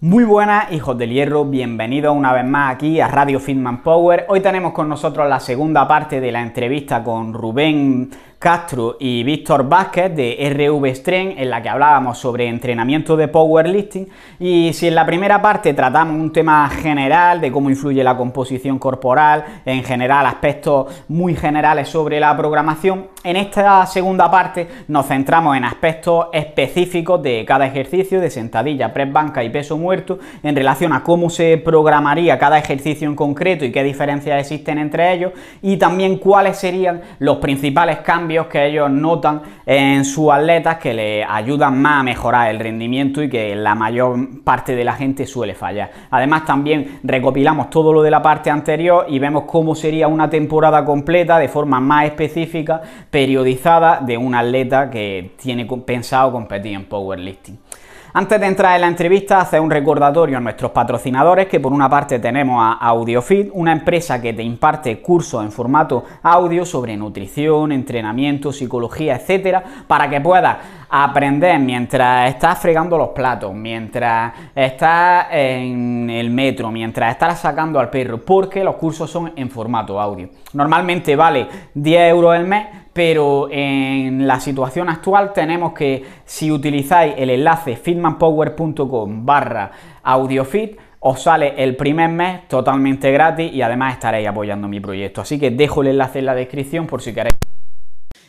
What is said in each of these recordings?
Muy buenas, hijos del hierro, bienvenidos una vez más aquí a Radio Fitman Power. Hoy tenemos con nosotros la segunda parte de la entrevista con Rubén Castro y Víctor Vázquez de RV Strength, en la que hablábamos sobre entrenamiento de powerlifting. Y si en la primera parte tratamos un tema general de cómo influye la composición corporal, en general aspectos muy generales sobre la programación, en esta segunda parte nos centramos en aspectos específicos de cada ejercicio, de sentadilla, press banca y peso muerto, en relación a cómo se programaría cada ejercicio en concreto y qué diferencias existen entre ellos, y también cuáles serían los principales cambios que ellos notan en sus atletas que le ayudan más a mejorar el rendimiento y que la mayor parte de la gente suele fallar. Además también recopilamos todo lo de la parte anterior y vemos cómo sería una temporada completa de forma más específica, periodizada de un atleta que tiene pensado competir en powerlifting. Antes de entrar en la entrevista, hacer un recordatorio a nuestros patrocinadores, que por una parte tenemos a AudioFit, una empresa que te imparte cursos en formato audio sobre nutrición, entrenamiento, psicología, etcétera, para que puedas aprender mientras estás fregando los platos, mientras estás en el metro, mientras estás sacando al perro, porque los cursos son en formato audio. Normalmente vale 10 euros el mes pero en la situación actual tenemos que si utilizáis el enlace fitmanpower.com barra audiofit, os sale el primer mes totalmente gratis y además estaréis apoyando mi proyecto. Así que dejo el enlace en la descripción por si queréis.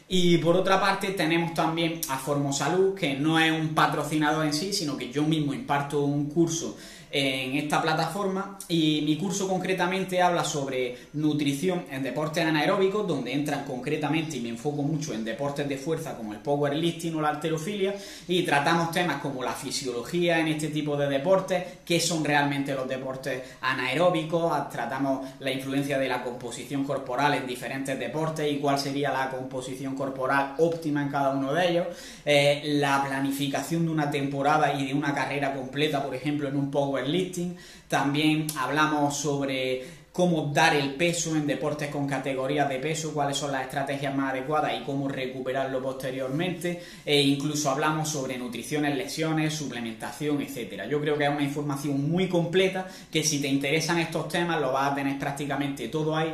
Y por otra parte tenemos también a Formosalud, que no es un patrocinador en sí, sino que yo mismo imparto un curso en esta plataforma y mi curso concretamente habla sobre nutrición en deportes anaeróbicos, donde entran concretamente y me enfoco mucho en deportes de fuerza como el powerlifting o la arterofilia y tratamos temas como la fisiología en este tipo de deportes, qué son realmente los deportes anaeróbicos, ah, tratamos la influencia de la composición corporal en diferentes deportes y cuál sería la composición corporal óptima en cada uno de ellos, eh, la planificación de una temporada y de una carrera completa, por ejemplo, en un power Listing. También hablamos sobre cómo dar el peso en deportes con categorías de peso, cuáles son las estrategias más adecuadas y cómo recuperarlo posteriormente. E incluso hablamos sobre nutriciones, lesiones, suplementación, etcétera. Yo creo que es una información muy completa que si te interesan estos temas lo vas a tener prácticamente todo ahí.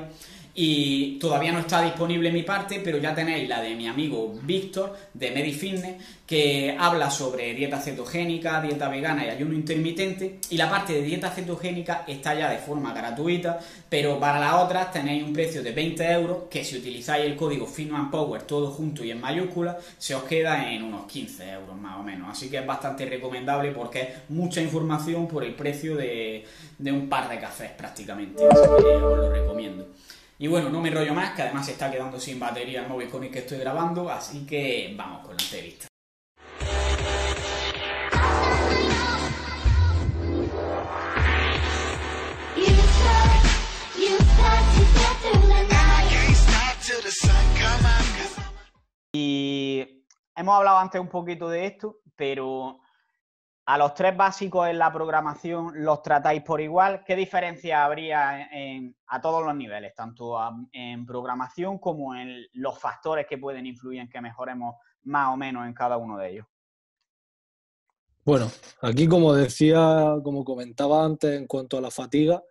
Y todavía no está disponible mi parte, pero ya tenéis la de mi amigo Víctor de MediFitness, que habla sobre dieta cetogénica, dieta vegana y ayuno intermitente. Y la parte de dieta cetogénica está ya de forma gratuita, pero para las otras tenéis un precio de 20 euros, que si utilizáis el código Power todo junto y en mayúsculas, se os queda en unos 15 euros más o menos. Así que es bastante recomendable porque es mucha información por el precio de, de un par de cafés prácticamente. Así que os lo recomiendo. Y bueno, no me enrollo más, que además se está quedando sin batería el móvil con el que estoy grabando, así que vamos con la entrevista. Y hemos hablado antes un poquito de esto, pero ¿A los tres básicos en la programación los tratáis por igual? ¿Qué diferencia habría a todos los niveles, tanto en programación como en los factores que pueden influir en que mejoremos más o menos en cada uno de ellos? Bueno, aquí como decía, como comentaba antes en cuanto a la fatiga,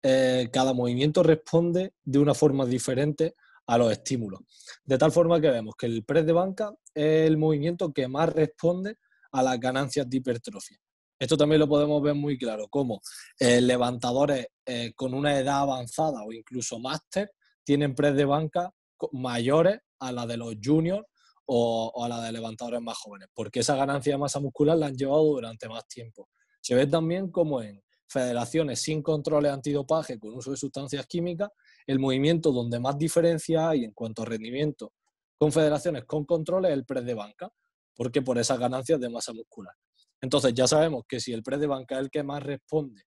eh, cada movimiento responde de una forma diferente a los estímulos. De tal forma que vemos que el press de banca es el movimiento que más responde a las ganancias de hipertrofia. Esto también lo podemos ver muy claro, como eh, levantadores eh, con una edad avanzada o incluso máster tienen pres de banca mayores a la de los juniors o, a la de levantadores más jóvenes, porque esa ganancia de masa muscular la han llevado durante más tiempo. Se ve también como en federaciones sin controles antidopaje con uso de sustancias químicas, el movimiento donde más diferencia hay en cuanto a rendimiento con federaciones con controles es el pres de banca, porque por esas ganancias de masa muscular. Entonces ya sabemos que si el press de banca es el que más responde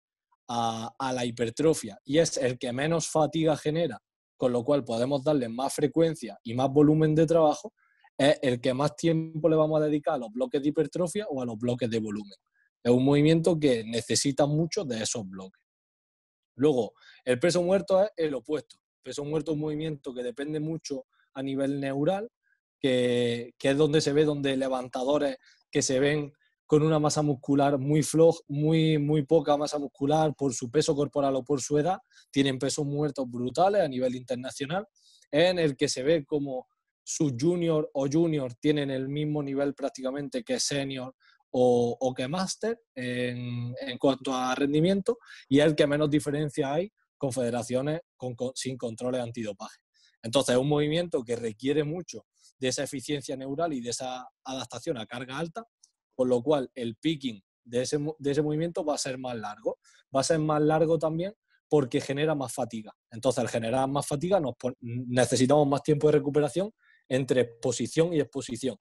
a, a, la hipertrofia y es el que menos fatiga genera, con lo cual podemos darle más frecuencia y más volumen de trabajo, es el que más tiempo le vamos a dedicar a los bloques de hipertrofia o a los bloques de volumen. Es un movimiento que necesita mucho de esos bloques. Luego, el peso muerto es el opuesto. El peso muerto es un movimiento que depende mucho a nivel neural, que, es donde se ve donde levantadores que se ven con una masa muscular muy floja, muy, muy poca masa muscular por su peso corporal o por su edad, tienen pesos muertos brutales a nivel internacional, en el que se ve como su junior o junior tienen el mismo nivel prácticamente que senior o, que máster en, cuanto a rendimiento y es el que menos diferencia hay con federaciones sin controles antidopaje. Entonces es un movimiento que requiere mucho de esa eficiencia neural y de esa adaptación a carga alta, con lo cual el picking de ese, movimiento va a ser más largo. Va a ser más largo también porque genera más fatiga. Entonces, al generar más fatiga, necesitamos más tiempo de recuperación entre posición y exposición.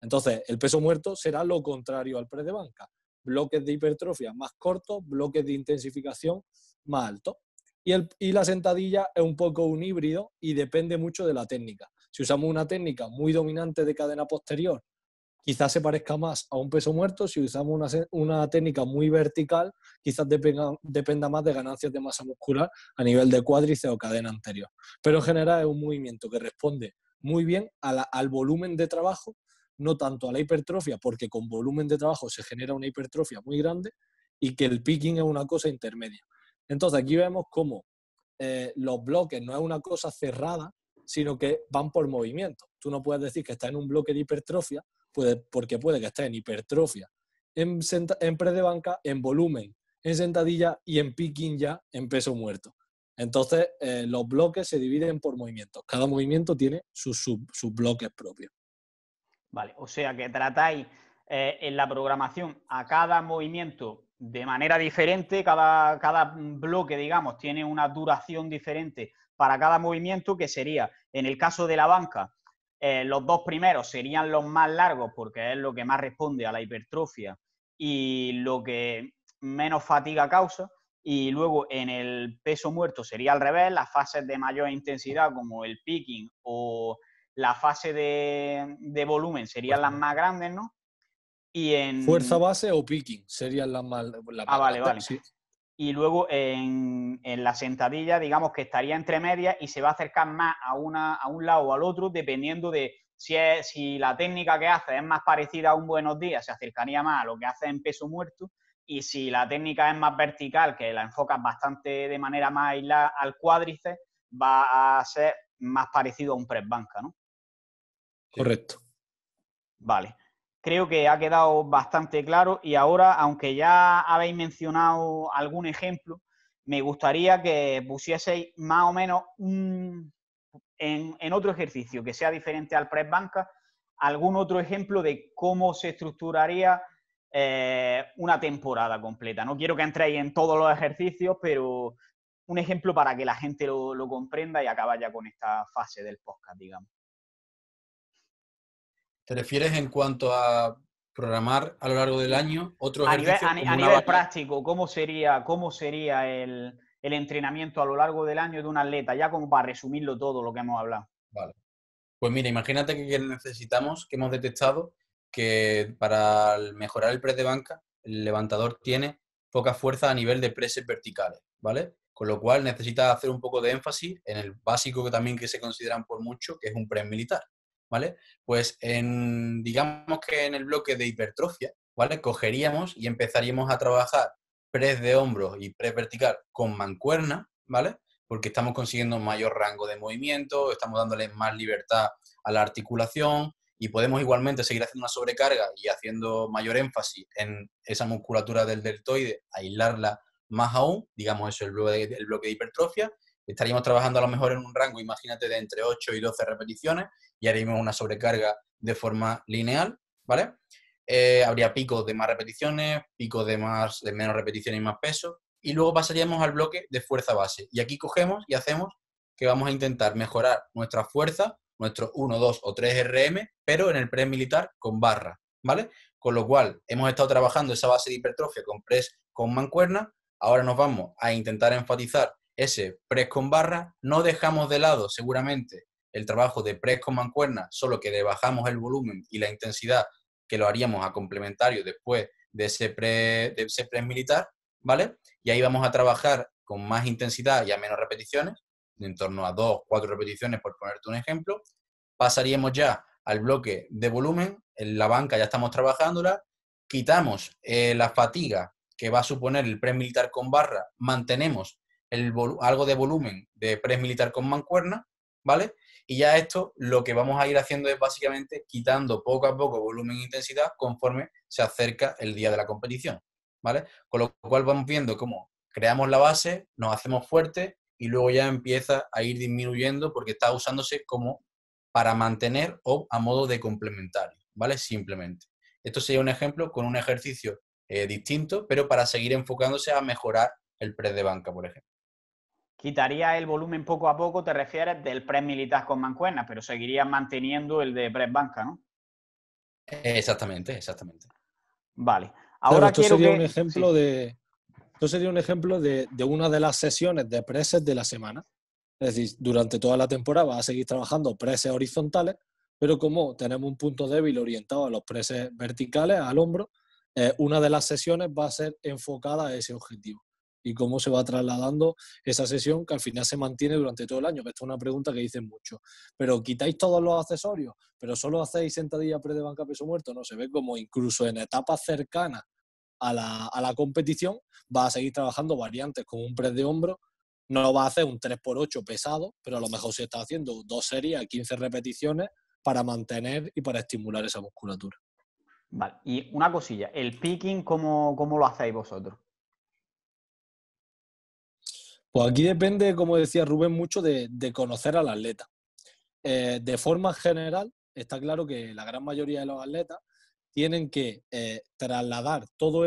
Entonces, el peso muerto será lo contrario al press de banca. Bloques de hipertrofia más cortos, bloques de intensificación más altos. Y, y la sentadilla es un poco un híbrido y depende mucho de la técnica. Si usamos una técnica muy dominante de cadena posterior, quizás se parezca más a un peso muerto. Si usamos una, técnica muy vertical, quizás dependa, más de ganancias de masa muscular a nivel de cuádriceps o cadena anterior. Pero en general es un movimiento que responde muy bien al volumen de trabajo, no tanto a la hipertrofia, porque con volumen de trabajo se genera una hipertrofia muy grande y que el picking es una cosa intermedia. Entonces aquí vemos cómo eh, los bloques no es una cosa cerrada, sino que van por movimiento. Tú no puedes decir que está en un bloque de hipertrofia porque puede que esté en hipertrofia, en, en de banca, en volumen, en sentadilla y en picking ya en peso muerto. Entonces, eh, los bloques se dividen por movimientos. Cada movimiento tiene sus, bloques propios. Vale, o sea que tratáis eh, en la programación a cada movimiento de manera diferente, cada, cada bloque, digamos, tiene una duración diferente para cada movimiento, que sería, en el caso de la banca, eh, los dos primeros serían los más largos porque es lo que más responde a la hipertrofia y lo que menos fatiga causa. Y luego en el peso muerto sería al revés, las fases de mayor intensidad como el picking o la fase de volumen serían las más grandes, ¿no? Y en... Fuerza base o picking serían las más... ah, vale, vale. Y luego en, la sentadilla, digamos que estaría entre medias y se va a acercar más a, una, a un lado o al otro, dependiendo de si, si la técnica que hace es más parecida a un buenos días, se acercaría más a lo que hace en peso muerto. Y si la técnica es más vertical, que la enfocas bastante de manera más aislada al cuádriceps, va a ser más parecido a un press banca, ¿no? Correcto. Vale creo que ha quedado bastante claro y ahora, aunque ya habéis mencionado algún ejemplo, me gustaría que pusieseis más o menos en, otro ejercicio que sea diferente al press banca, algún otro ejemplo de cómo se estructuraría eh, una temporada completa. No quiero que entréis en todos los ejercicios, pero un ejemplo para que la gente lo, comprenda y acaba ya con esta fase del podcast, digamos. ¿Te refieres en cuanto a programar a lo largo del año otro a nivel, a, nivel práctico, ¿cómo sería, cómo sería el, entrenamiento a lo largo del año de un atleta? Ya como para resumirlo todo lo que hemos hablado. Vale. Pues mira, imagínate que necesitamos, que hemos detectado que para mejorar el press de banca, el levantador tiene poca fuerza a nivel de preses verticales, ¿vale? Con lo cual necesita hacer un poco de énfasis en el básico que también que se consideran por mucho, que es un press militar, pues en, digamos que en el bloque de hipertrofia, ¿vale? Cogeríamos y empezaríamos a trabajar press de hombros y press vertical con mancuerna, ¿vale? Porque estamos consiguiendo mayor rango de movimiento, estamos dándole más libertad a la articulación y podemos igualmente seguir haciendo una sobrecarga y haciendo mayor énfasis en esa musculatura del deltoide, aislarla más aún, digamos eso, el bloque el bloque de hipertrofia, estaríamos trabajando a lo mejor en un rango, imagínate, de entre 8 y 12 repeticiones y haríamos una sobrecarga de forma lineal, ¿vale? Eh, habría picos de más repeticiones, picos de, más, de menos repeticiones y más peso, y luego pasaríamos al bloque de fuerza base. Y aquí cogemos y hacemos que vamos a intentar mejorar nuestra fuerza, nuestro 1, 2 o 3 RM, pero en el press militar con barra, ¿vale? Con lo cual, hemos estado trabajando esa base de hipertrofia con press con mancuerna, ahora nos vamos a intentar enfatizar ese press con barra. No dejamos de lado, seguramente, el trabajo de press con mancuerna, solo que debajamos bajamos el volumen y la intensidad que lo haríamos a complementario después de ese press, militar, ¿vale? Y ahí vamos a trabajar con más intensidad y a menos repeticiones, en torno a dos, cuatro repeticiones, por ponerte un ejemplo. Pasaríamos ya al bloque de volumen, en la banca ya estamos trabajándola, quitamos eh, la fatiga que va a suponer el press militar con barra, mantenemos algo de volumen de press militar con mancuerna, ¿vale? Y ya esto lo que vamos a ir haciendo es básicamente quitando poco a poco volumen e intensidad conforme se acerca el día de la competición, ¿vale? Con lo cual vamos viendo cómo creamos la base, nos hacemos fuertes y luego ya empieza a ir disminuyendo porque está usándose como para mantener o a modo de complementario, ¿vale? Simplemente. Esto sería un ejemplo con un ejercicio eh, distinto, pero para seguir enfocándose a mejorar el press de banca, por ejemplo quitaría el volumen poco a poco, te refieres, del press militar con mancuernas, pero seguiría manteniendo el de press banca, ¿no? Exactamente, exactamente. Vale. Ahora sería un ejemplo de esto sería un ejemplo de, una de las sesiones de preses de la semana. Es decir, durante toda la temporada va a seguir trabajando preses horizontales, pero como tenemos un punto débil orientado a los preses verticales, al hombro, eh, una de las sesiones va a ser enfocada a ese objetivo y cómo se va trasladando esa sesión que al final se mantiene durante todo el año, que esta es una pregunta que dicen mucho. Pero quitáis todos los accesorios, pero solo hacéis sentadilla pre de banca peso muerto, no se ve como incluso en etapas cercanas a la, a la competición va a seguir trabajando variantes como un pre de hombro, no lo va a hacer un 3x8 pesado, pero a lo mejor se está haciendo dos series a 15 repeticiones para mantener y para estimular esa musculatura. Vale, y una cosilla, ¿el picking cómo, cómo lo hacéis vosotros? Pues aquí depende, como decía Rubén, mucho de, conocer al atleta. Eh, de forma general, está claro que la gran mayoría de los atletas tienen que eh, trasladar todo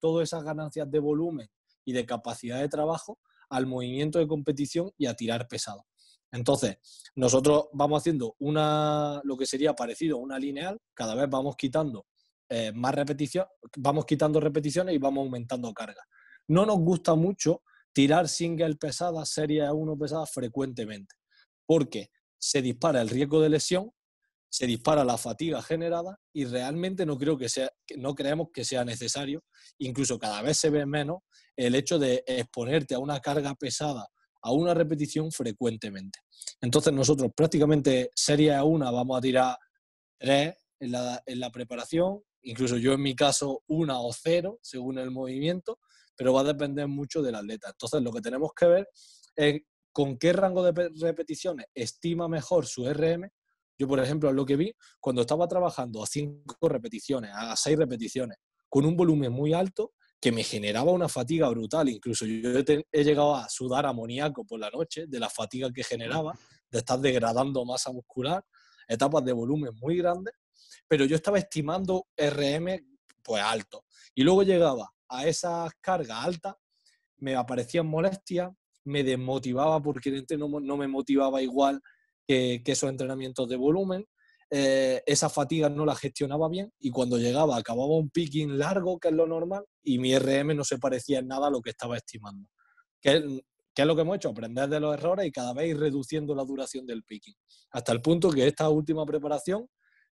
todas esas ganancias de volumen y de capacidad de trabajo al movimiento de competición y a tirar pesado. Entonces, nosotros vamos haciendo una, lo que sería parecido a una lineal, cada vez vamos quitando eh, más repetición, vamos quitando repeticiones y vamos aumentando carga. No nos gusta mucho tirar single pesada, serie a 1 pesada frecuentemente, porque se dispara el riesgo de lesión, se dispara la fatiga generada y realmente no, creo que sea, no creemos que sea necesario, incluso cada vez se ve menos el hecho de exponerte a una carga pesada, a una repetición frecuentemente. Entonces nosotros prácticamente serie a una vamos a tirar tres en la, en la preparación, incluso yo en mi caso una o cero según el movimiento, pero va a depender mucho del atleta. Entonces, lo que tenemos que ver es con qué rango de repeticiones estima mejor su RM. Yo, por ejemplo, lo que vi cuando estaba trabajando a cinco repeticiones, a seis repeticiones, con un volumen muy alto, que me generaba una fatiga brutal. Incluso yo he llegado a sudar amoníaco por la noche de la fatiga que generaba, de estar degradando masa muscular, etapas de volumen muy grandes, pero yo estaba estimando RM pues alto. Y luego llegaba a esas cargas altas, me aparecían molestias, me desmotivaba porque no me motivaba igual que, esos entrenamientos de volumen, eh, esa fatiga no la gestionaba bien y cuando llegaba acababa un picking largo, que es lo normal, y mi RM no se parecía en nada a lo que estaba estimando. Que qué es lo que hemos hecho? Aprender de los errores y cada vez ir reduciendo la duración del picking, hasta el punto que esta última preparación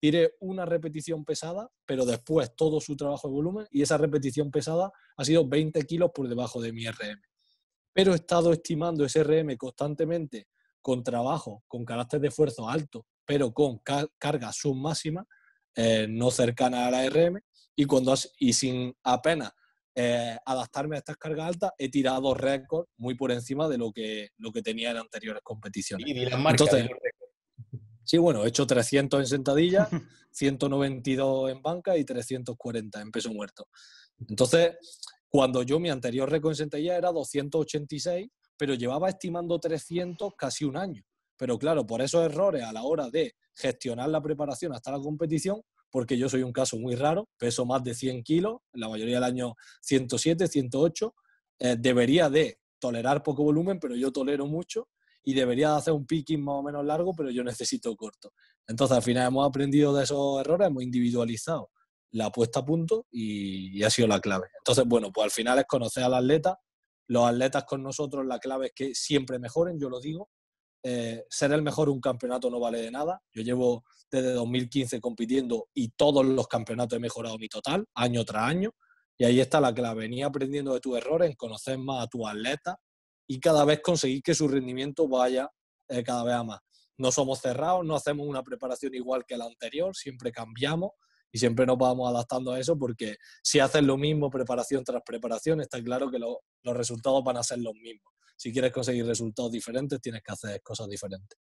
Tire una repetición pesada, pero después todo su trabajo de volumen y esa repetición pesada ha sido 20 kilos por debajo de mi RM. Pero he estado estimando ese RM constantemente con trabajo, con carácter de esfuerzo alto, pero con carga submáxima, máxima eh, no cercana a la RM, y, cuando y sin apenas eh, adaptarme a estas cargas altas, he tirado récords muy por encima de lo que, lo que tenía en anteriores competiciones. Y las marcas, Sí, bueno, he hecho 300 en sentadilla, 192 en banca y 340 en peso muerto. Entonces, cuando yo mi anterior récord en sentadilla era 286, pero llevaba estimando 300 casi un año. Pero claro, por esos errores a la hora de gestionar la preparación hasta la competición, porque yo soy un caso muy raro, peso más de 100 kilos, la mayoría del año 107, 108, eh, debería de tolerar poco volumen, pero yo tolero mucho y debería hacer un picking más o menos largo, pero yo necesito corto. Entonces, al final hemos aprendido de esos errores, hemos individualizado la puesta a punto y, ha sido la clave. Entonces, bueno, pues al final es conocer al atleta, los atletas con nosotros, la clave es que siempre mejoren, yo lo digo. Eh, ser el mejor un campeonato no vale de nada. Yo llevo desde 2015 compitiendo y todos los campeonatos he mejorado mi total, año tras año. Y ahí está la clave, venía aprendiendo de tus errores, conocer más a tu atleta y cada vez conseguir que su rendimiento vaya eh, cada vez a más. No somos cerrados, no hacemos una preparación igual que la anterior, siempre cambiamos y siempre nos vamos adaptando a eso porque si haces lo mismo preparación tras preparación, está claro que los resultados van a ser los mismos. Si quieres conseguir resultados diferentes, tienes que hacer cosas diferentes.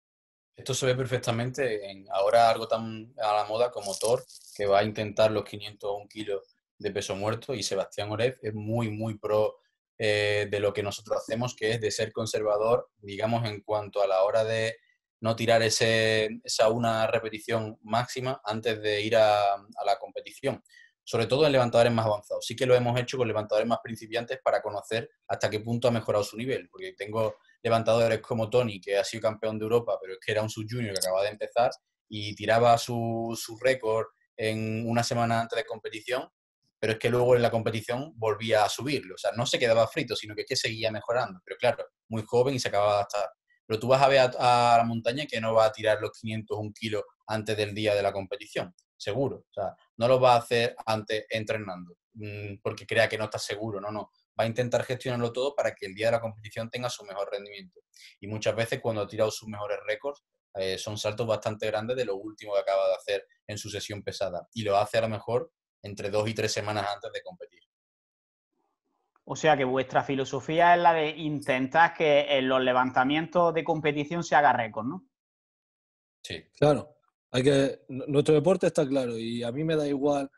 Esto se ve perfectamente en ahora algo tan a la moda como Thor, que va a intentar los 501 kilos de peso muerto y Sebastián Orez es muy, muy pro eh, de lo que nosotros hacemos, que es de ser conservador, digamos, en cuanto a la hora de no tirar esa una repetición máxima antes de ir a, la competición sobre todo en levantadores más avanzados. Sí que lo hemos hecho con levantadores más principiantes para conocer hasta qué punto ha mejorado su nivel, porque tengo levantadores como Tony, que ha sido campeón de Europa, pero es que era un subjunior que acaba de empezar y tiraba su, su récord en una semana antes de competición pero es que luego en la competición volvía a subirlo. O sea, no se quedaba frito, sino que, que seguía mejorando. Pero claro, muy joven y se acababa de estar, Pero tú vas a ver a, la montaña que no va a tirar los 500 un kilo antes del día de la competición, seguro. O sea, no lo va a hacer antes entrenando, mm, porque crea que no está seguro, no, no. Va a intentar gestionarlo todo para que el día de la competición tenga su mejor rendimiento. Y muchas veces cuando ha tirado sus mejores récords, eh, son saltos bastante grandes de lo último que acaba de hacer en su sesión pesada. Y lo hace a lo mejor entre dos y tres semanas antes de competir. O sea que vuestra filosofía es la de intentar que en los levantamientos de competición se haga récord, ¿no? Sí. Claro. Hay que, nuestro deporte está claro y a mí me da igual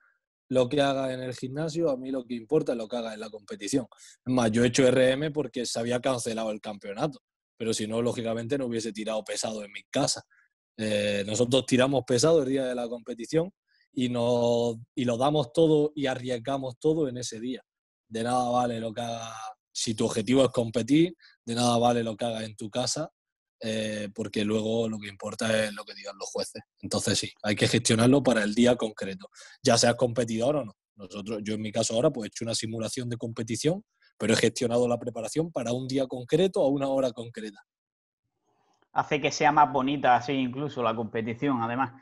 lo que haga en el gimnasio, a mí lo que importa es lo que haga en la competición. Es más, yo he hecho RM porque se había cancelado el campeonato, pero si no, lógicamente no hubiese tirado pesado en mi casa. Eh, nosotros tiramos pesado el día de la competición y, y lo damos todo y arriesgamos todo en ese día. De nada vale lo que haga, si tu objetivo es competir, de nada vale lo que hagas en tu casa, eh, porque luego lo que importa es lo que digan los jueces. Entonces sí, hay que gestionarlo para el día concreto, ya seas competidor o no. Nosotros, yo en mi caso ahora, pues he hecho una simulación de competición, pero he gestionado la preparación para un día concreto a una hora concreta. Hace que sea más bonita así incluso la competición, además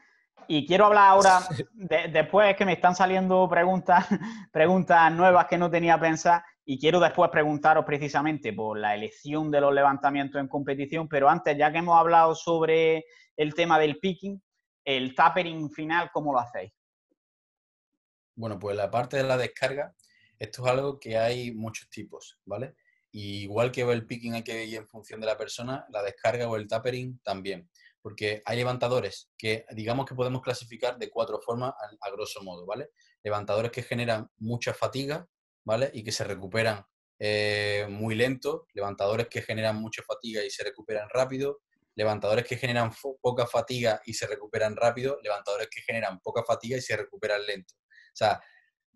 y quiero hablar ahora, después que me están saliendo preguntas, preguntas nuevas que no tenía pensar, y quiero después preguntaros precisamente por la elección de los levantamientos en competición, pero antes, ya que hemos hablado sobre el tema del picking, el tapering final, ¿cómo lo hacéis? Bueno, pues la parte de la descarga, esto es algo que hay muchos tipos, ¿vale? igual que el picking hay que ir en función de la persona, la descarga o el tapering también porque hay levantadores que digamos que podemos clasificar de cuatro formas a, grosso modo, ¿vale? Levantadores que generan mucha fatiga, ¿vale? Y que se recuperan eh, muy lento, levantadores que generan mucha fatiga y se recuperan rápido, levantadores que generan poca fatiga y se recuperan rápido, levantadores que generan poca fatiga y se recuperan lento. O sea,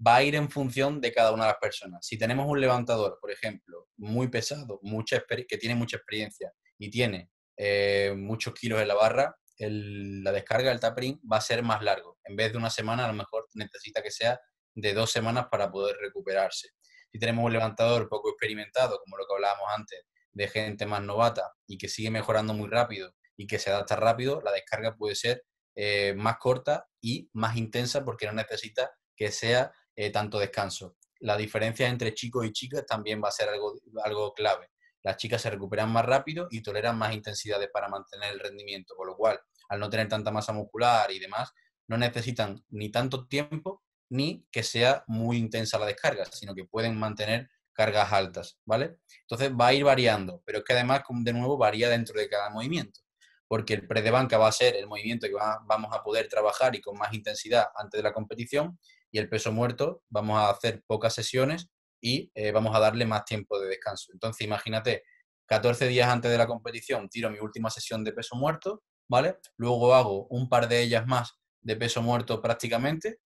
va a ir en función de cada una de las personas. Si tenemos un levantador, por ejemplo, muy pesado, mucha que tiene mucha experiencia y tiene eh, muchos kilos en la barra, la descarga del tapering va a ser más largo. En vez de una semana, a lo mejor necesita que sea de dos semanas para poder recuperarse. Si tenemos un levantador poco experimentado, como lo que hablábamos antes, de gente más novata y que sigue mejorando muy rápido y que se adapta rápido, la descarga puede ser eh, más corta y más intensa porque no necesita que sea eh, tanto descanso. La diferencia entre chicos y chicas también va a ser algo, algo clave las chicas se recuperan más rápido y toleran más intensidades para mantener el rendimiento, con lo cual, al no tener tanta masa muscular y demás, no necesitan ni tanto tiempo ni que sea muy intensa la descarga, sino que pueden mantener cargas altas, ¿vale? Entonces va a ir variando, pero es que además, de nuevo, varía dentro de cada movimiento, porque el pre de banca va a ser el movimiento que vamos a poder trabajar y con más intensidad antes de la competición, y el peso muerto vamos a hacer pocas sesiones y eh, vamos a darle más tiempo de descanso. Entonces, imagínate, 14 días antes de la competición tiro mi última sesión de peso muerto, ¿vale? Luego hago un par de ellas más de peso muerto prácticamente,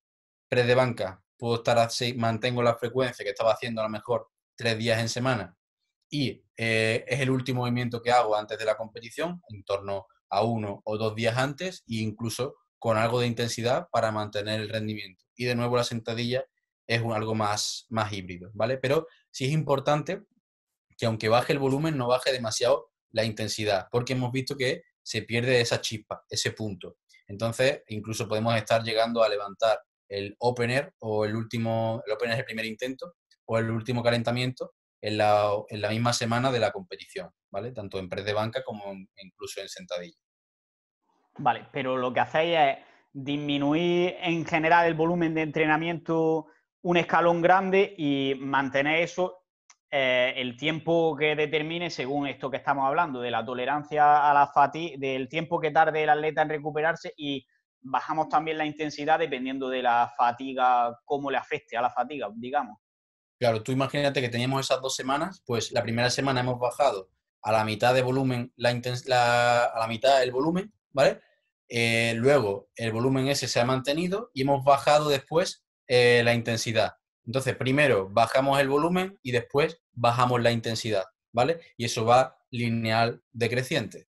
press de banca, puedo estar así, mantengo la frecuencia que estaba haciendo a lo mejor tres días en semana y eh, es el último movimiento que hago antes de la competición, en torno a uno o dos días antes e incluso con algo de intensidad para mantener el rendimiento. Y de nuevo la sentadilla es un, algo más, más híbrido, ¿vale? Pero sí es importante que aunque baje el volumen, no baje demasiado la intensidad, porque hemos visto que se pierde esa chispa, ese punto. Entonces, incluso podemos estar llegando a levantar el opener o el último, el opener es el primer intento o el último calentamiento en la, misma semana de la competición, ¿vale? Tanto en press de banca como incluso en sentadilla. Vale, pero lo que hacéis es disminuir en general el volumen de entrenamiento un escalón grande y mantener eso eh, el tiempo que determine según esto que estamos hablando, de la tolerancia a la fatiga, del tiempo que tarde el atleta en recuperarse y bajamos también la intensidad dependiendo de la fatiga, cómo le afecte a la fatiga, digamos. Claro, tú imagínate que teníamos esas dos semanas, pues la primera semana hemos bajado a la mitad de volumen, la, a la mitad el volumen, ¿vale? Eh, luego el volumen ese se ha mantenido y hemos bajado después eh, la intensidad. Entonces, primero bajamos el volumen y después bajamos la intensidad, ¿vale? Y eso va lineal decreciente.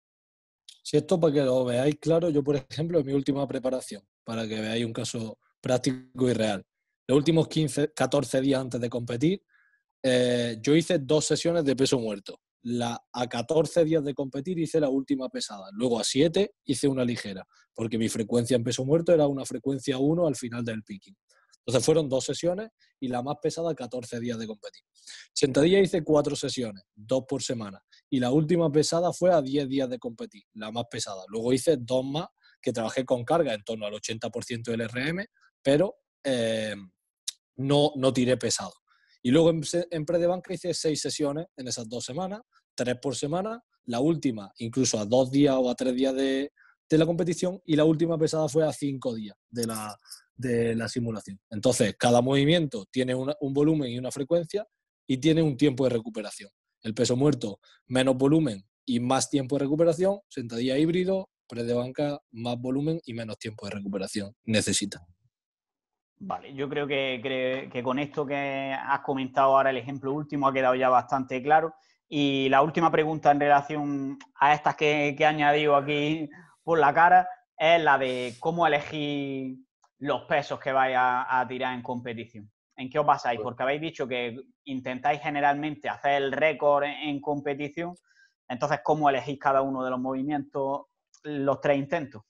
Si esto para que lo veáis claro, yo por ejemplo, en mi última preparación, para que veáis un caso práctico y real. Los últimos 15, 14 días antes de competir, eh, yo hice dos sesiones de peso muerto. La, a 14 días de competir hice la última pesada, luego a 7 hice una ligera, porque mi frecuencia en peso muerto era una frecuencia 1 al final del picking. Entonces fueron dos sesiones y la más pesada 14 días de competir. Sentadilla hice cuatro sesiones, dos por semana. Y la última pesada fue a 10 días de competir, la más pesada. Luego hice dos más que trabajé con carga en torno al 80% del RM, pero eh, no, no tiré pesado. Y luego en, en hice seis sesiones en esas dos semanas, tres por semana, la última incluso a dos días o a tres días de, de la competición y la última pesada fue a cinco días de la, de la simulación. Entonces, cada movimiento tiene un volumen y una frecuencia y tiene un tiempo de recuperación. El peso muerto, menos volumen y más tiempo de recuperación, sentadilla híbrido, pre de banca, más volumen y menos tiempo de recuperación necesita. Vale, yo creo que, con esto que has comentado ahora, el ejemplo último ha quedado ya bastante claro. Y la última pregunta en relación a estas que he añadido aquí por la cara es la de cómo elegir los pesos que vais a, tirar en competición. ¿En qué os basáis? Pues porque habéis dicho que intentáis generalmente hacer el récord en competición. Entonces, ¿cómo elegís cada uno de los movimientos, los tres intentos?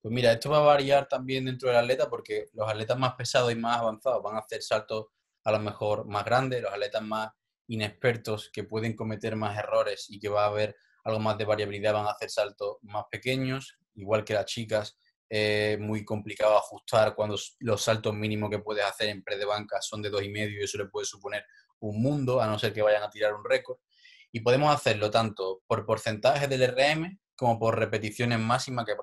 Pues mira, esto va a variar también dentro del atleta porque los atletas más pesados y más avanzados van a hacer saltos a lo mejor más grandes, los atletas más inexpertos que pueden cometer más errores y que va a haber algo más de variabilidad van a hacer saltos más pequeños, igual que las chicas muy complicado ajustar cuando los saltos mínimos que puedes hacer en pre de banca son de dos y medio y eso le puede suponer un mundo, a no ser que vayan a tirar un récord. Y podemos hacerlo tanto por porcentaje del RM como por repeticiones máximas que,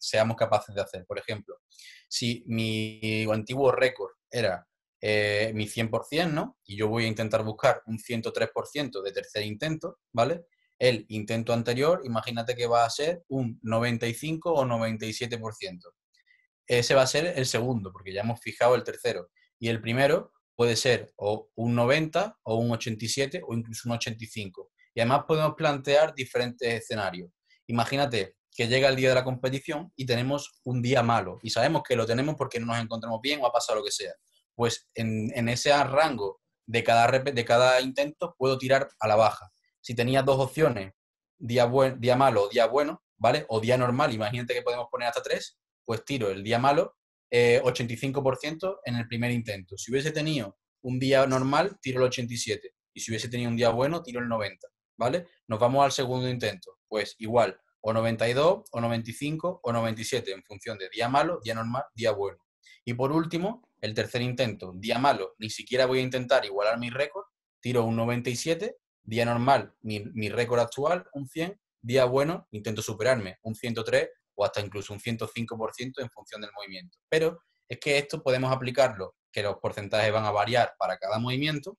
seamos capaces de hacer. Por ejemplo, si mi antiguo récord era eh, mi 100%, ¿no? Y yo voy a intentar buscar un 103% de tercer intento, ¿vale? el intento anterior, imagínate que va a ser un 95 o 97%. Ese va a ser el segundo, porque ya hemos fijado el tercero. Y el primero puede ser o un 90 o un 87 o incluso un 85. Y además podemos plantear diferentes escenarios. Imagínate que llega el día de la competición y tenemos un día malo y sabemos que lo tenemos porque no nos encontramos bien o ha pasado lo que sea. Pues en, ese rango de cada intento puedo tirar a la baja si tenía dos opciones, día, malo día malo, día bueno, ¿vale? O día normal, imagínate que podemos poner hasta tres, pues tiro el día malo 85% eh, en el primer intento. Si hubiese tenido un día normal, tiro el 87%. Y si hubiese tenido un día bueno, tiro el 90%, ¿vale? Nos vamos al segundo intento. Pues igual, o 92, o 95, o 97, en función de día malo, día normal, día bueno. Y por último, el tercer intento, día malo, ni siquiera voy a intentar igualar mi récord, tiro un 97 Día normal, mi, récord actual, un 100. Día bueno, intento superarme, un 103 o hasta incluso un 105% en función del movimiento. Pero es que esto podemos aplicarlo, que los porcentajes van a variar para cada movimiento,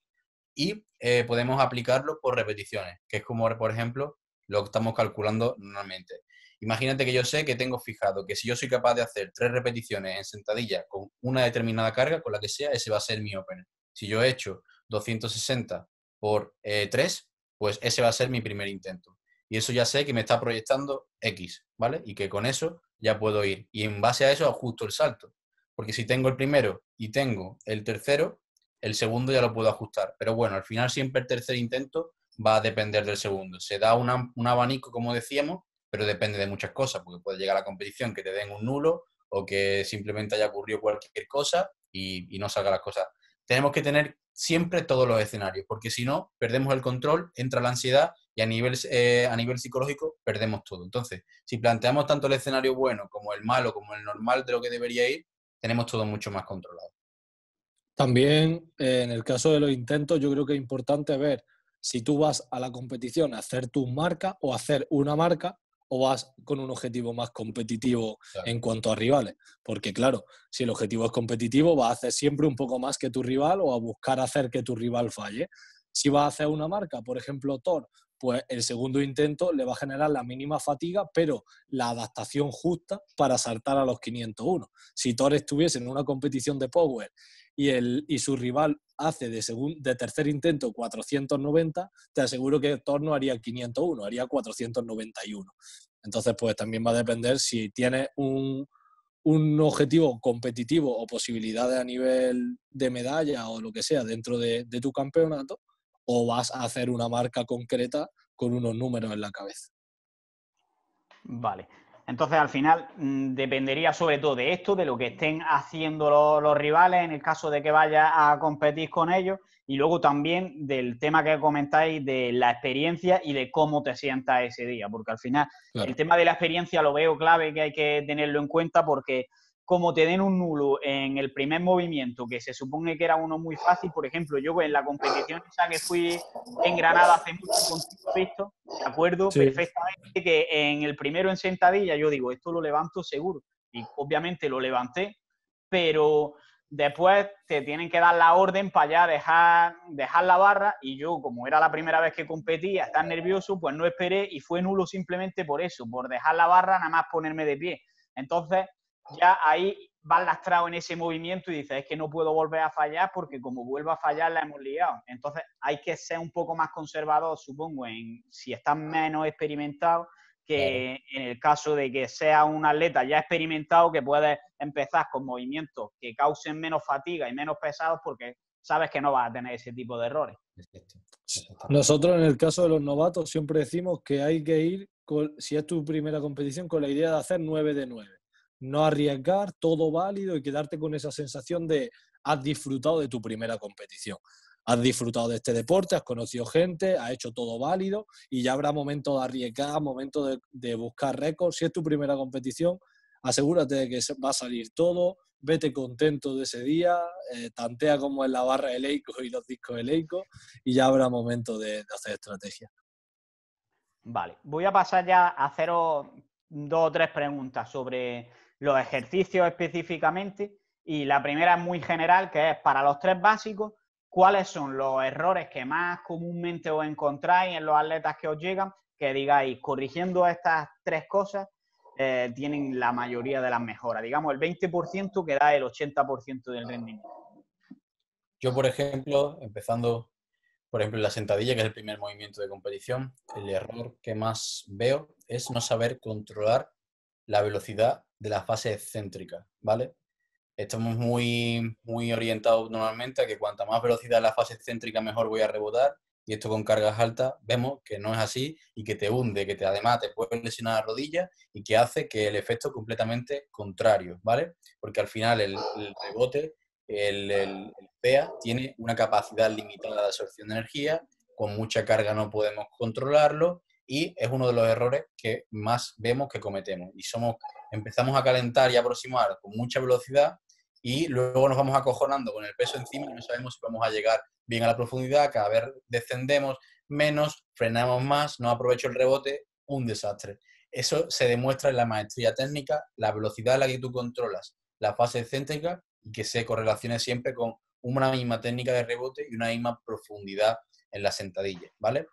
y eh, podemos aplicarlo por repeticiones, que es como, por ejemplo, lo que estamos calculando normalmente. Imagínate que yo sé que tengo fijado que si yo soy capaz de hacer tres repeticiones en sentadilla con una determinada carga, con la que sea, ese va a ser mi opener. Si yo he hecho 260 por 3, eh, pues ese va a ser mi primer intento. Y eso ya sé que me está proyectando X, ¿vale? Y que con eso ya puedo ir. Y en base a eso ajusto el salto. Porque si tengo el primero y tengo el tercero, el segundo ya lo puedo ajustar. Pero bueno, al final siempre el tercer intento va a depender del segundo. Se da un abanico, como decíamos, pero depende de muchas cosas, porque puede llegar a la competición que te den un nulo o que simplemente haya ocurrido cualquier cosa y, y no salga las cosas tenemos que tener siempre todos los escenarios, porque si no, perdemos el control, entra la ansiedad y a nivel, eh, a nivel psicológico perdemos todo. Entonces, si planteamos tanto el escenario bueno como el malo, como el normal de lo que debería ir, tenemos todo mucho más controlado. También, eh, en el caso de los intentos, yo creo que es importante ver si tú vas a la competición a hacer tu marca o hacer una marca o vas con un objetivo más competitivo en cuanto a rivales. Porque claro, si el objetivo es competitivo, vas a hacer siempre un poco más que tu rival o a buscar hacer que tu rival falle. Si vas a hacer una marca, por ejemplo, Thor, pues el segundo intento le va a generar la mínima fatiga, pero la adaptación justa para saltar a los 501. Si Thor estuviese en una competición de Power y, y su rival hace de, de tercer intento 490, te aseguro que Thor no haría 501, haría 491. Entonces, pues también va a depender si tienes un, objetivo competitivo o posibilidades a nivel de medalla o lo que sea dentro de tu campeonato, o vas a hacer una marca concreta con unos números en la cabeza. Vale. Entonces, al final, mm, dependería sobre todo de esto, de lo que estén haciendo los, rivales en el caso de que vaya a competir con ellos, y luego también del tema que comentáis de la experiencia y de cómo te sientas ese día, porque al final el tema de la experiencia lo veo clave que hay que tenerlo en cuenta porque como te den un nulo en el primer movimiento, que se supone que era uno muy fácil, por ejemplo, yo pues, en la competición esa que fui en Granada hace mucho contigo, visto, acuerdo perfectamente que en el primero en sentadilla yo digo, esto lo levanto seguro, y obviamente lo levanté, pero después te tienen que dar la orden para ya dejar, dejar la barra, y yo, como era la primera vez que competía, estar nervioso, pues no esperé, y fue nulo simplemente por eso, por dejar la barra, nada más ponerme de pie. Entonces, ya ahí vas lastrado en ese movimiento y dices, es que no puedo volver a fallar porque como vuelva a fallar la hemos liado. Entonces hay que ser un poco más conservador, supongo, en si estás menos experimentado que en el caso de que sea un atleta ya experimentado que puedes empezar con movimientos que causen menos fatiga y menos pesados porque sabes que no vas a tener ese tipo de errores. Nosotros en el caso de los novatos siempre decimos que hay que ir, con, si es tu primera competición, con la idea de hacer 9 de 9 no arriesgar, todo válido y quedarte con esa sensación de has disfrutado de tu primera competición. Has disfrutado de este deporte, has conocido gente, has hecho todo válido y ya habrá momento de arriesgar, momento de, buscar récords. Si es tu primera competición, asegúrate de que va a salir todo, vete contento de ese día, eh, tantea como en la barra de Leico y los discos de Leico y ya habrá momento de, hacer estrategia. Vale, voy a pasar ya a haceros dos o tres preguntas sobre los ejercicios específicamente y la primera es muy general, que es para los tres básicos, cuáles son los errores que más comúnmente os encontráis en los atletas que os llegan, que digáis, corrigiendo estas tres cosas, eh, tienen la mayoría de las mejoras. Digamos, el 20% que da el 80% del rendimiento. Yo, por ejemplo, empezando, por ejemplo, la sentadilla, que es el primer movimiento de competición, el error que más veo es no saber controlar la velocidad de la fase excéntrica, ¿vale? Estamos muy, muy orientados normalmente a que cuanta más velocidad la fase excéntrica, mejor voy a rebotar. Y esto con cargas altas vemos que no es así y que te hunde, que te, además te puede lesionar la rodilla y que hace que el efecto completamente contrario, ¿vale? Porque al final el, rebote, el PEA, tiene una capacidad limitada de absorción de energía, con mucha carga no podemos controlarlo y es uno de los errores que más vemos que cometemos. Y somos, empezamos a calentar y aproximar con mucha velocidad y luego nos vamos acojonando con el peso encima y no sabemos si vamos a llegar bien a la profundidad, cada vez descendemos menos, frenamos más, no aprovecho el rebote, un desastre. Eso se demuestra en la maestría técnica, la velocidad a la que tú controlas, la fase excéntrica y que se correlacione siempre con una misma técnica de rebote y una misma profundidad en la sentadilla, ¿vale?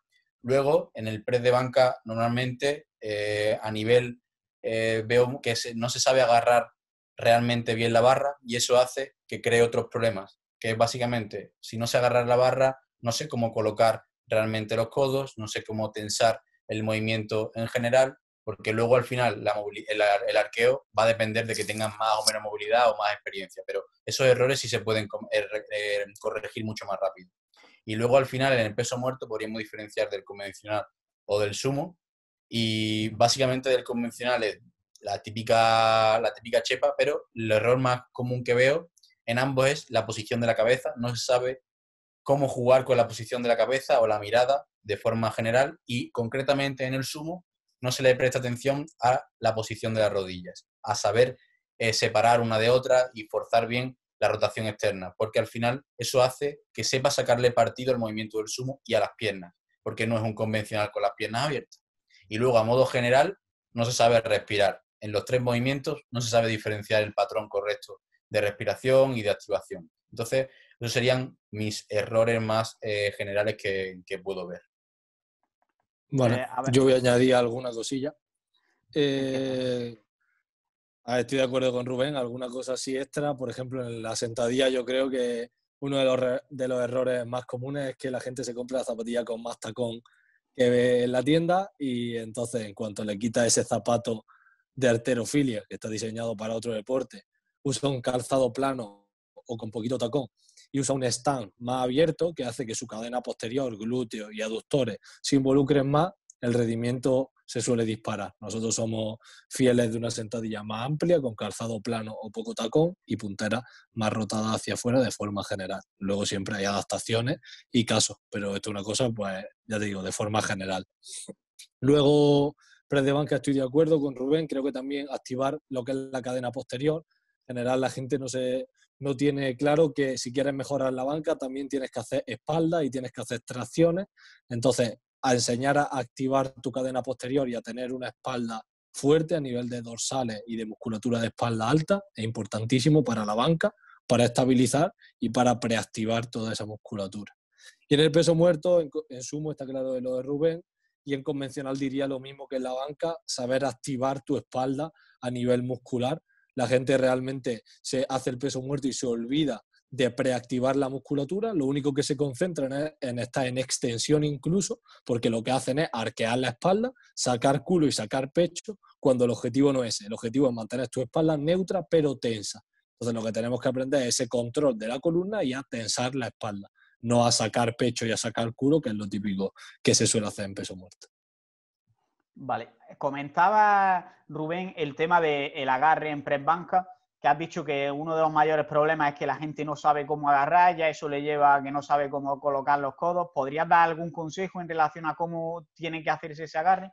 Luego, en el press de banca, normalmente eh, a nivel eh, veo que no se sabe agarrar realmente bien la barra y eso hace que cree otros problemas, que es básicamente, si no se agarra la barra, no sé cómo colocar realmente los codos, no sé cómo tensar el movimiento en general, porque luego al final el, arqueo va a depender de que tengan más o menos movilidad o más experiencia, pero esos errores sí se pueden eh, corregir mucho más rápido. Y luego al final, en el peso muerto, podríamos diferenciar del convencional o del sumo. Y básicamente del convencional es la típica, la típica chepa, pero el error más común que veo en ambos es la posición de la cabeza. No se sabe cómo jugar con la posición de la cabeza o la mirada de forma general y concretamente en el sumo no se le presta atención a la posición de las rodillas, a saber eh, separar una de otra y forzar bien la rotación externa, porque al final eso hace que sepa sacarle partido al movimiento del sumo y a las piernas, porque no es un convencional con las piernas abiertas. Y luego, a modo general, no se sabe respirar. En los tres movimientos no se sabe diferenciar el patrón correcto de respiración y de activación. Entonces, esos serían mis errores más eh, generales que, puedo ver. Bueno, eh, yo voy a añadir alguna cosilla. Ah, estoy de acuerdo con Rubén, alguna cosa así extra. Por ejemplo, en la sentadilla yo creo que uno de los, errores más comunes es que la gente se compra la zapatilla con más tacón que ve en la tienda y entonces en cuanto le quita ese zapato de arterofilia que está diseñado para otro deporte, usa un calzado plano o con poquito tacón y usa un stand más abierto que hace que su cadena posterior, glúteos y aductores se involucren más, el rendimiento se suele disparar. Nosotros somos fieles de una sentadilla más amplia, con calzado plano o poco tacón y puntera más rotada hacia afuera de forma general. Luego siempre hay adaptaciones y casos, pero esto es una cosa, pues ya te digo, de forma general. Luego, press de banca, estoy de acuerdo con Rubén, creo que también activar lo que es la cadena posterior. En general, la gente no se, no tiene claro que si quieres mejorar la banca también tienes que hacer espalda y tienes que hacer tracciones. Entonces, a enseñar a activar tu cadena posterior y a tener una espalda fuerte a nivel de dorsales y de musculatura de espalda alta. Es importantísimo para la banca, para estabilizar y para preactivar toda esa musculatura. Y en el peso muerto, en, sumo, está claro de lo de Rubén, y en convencional diría lo mismo que en la banca, saber activar tu espalda a nivel muscular. La gente realmente se hace el peso muerto y se olvida de preactivar la musculatura, lo único que se concentran es en estar en extensión incluso, porque lo que hacen es arquear la espalda, sacar culo y sacar pecho, cuando el objetivo no es ese, el objetivo es mantener tu espalda neutra pero tensa. Entonces lo que tenemos que aprender es ese control de la columna y a tensar la espalda, no a sacar pecho y a sacar culo, que es lo típico que se suele hacer en peso muerto. Vale, comentaba Rubén el tema del agarre en press banca que has dicho que uno de los mayores problemas es que la gente no sabe cómo agarrar, ya eso le lleva a que no sabe cómo colocar los codos. ¿Podrías dar algún consejo en relación a cómo tiene que hacerse ese agarre?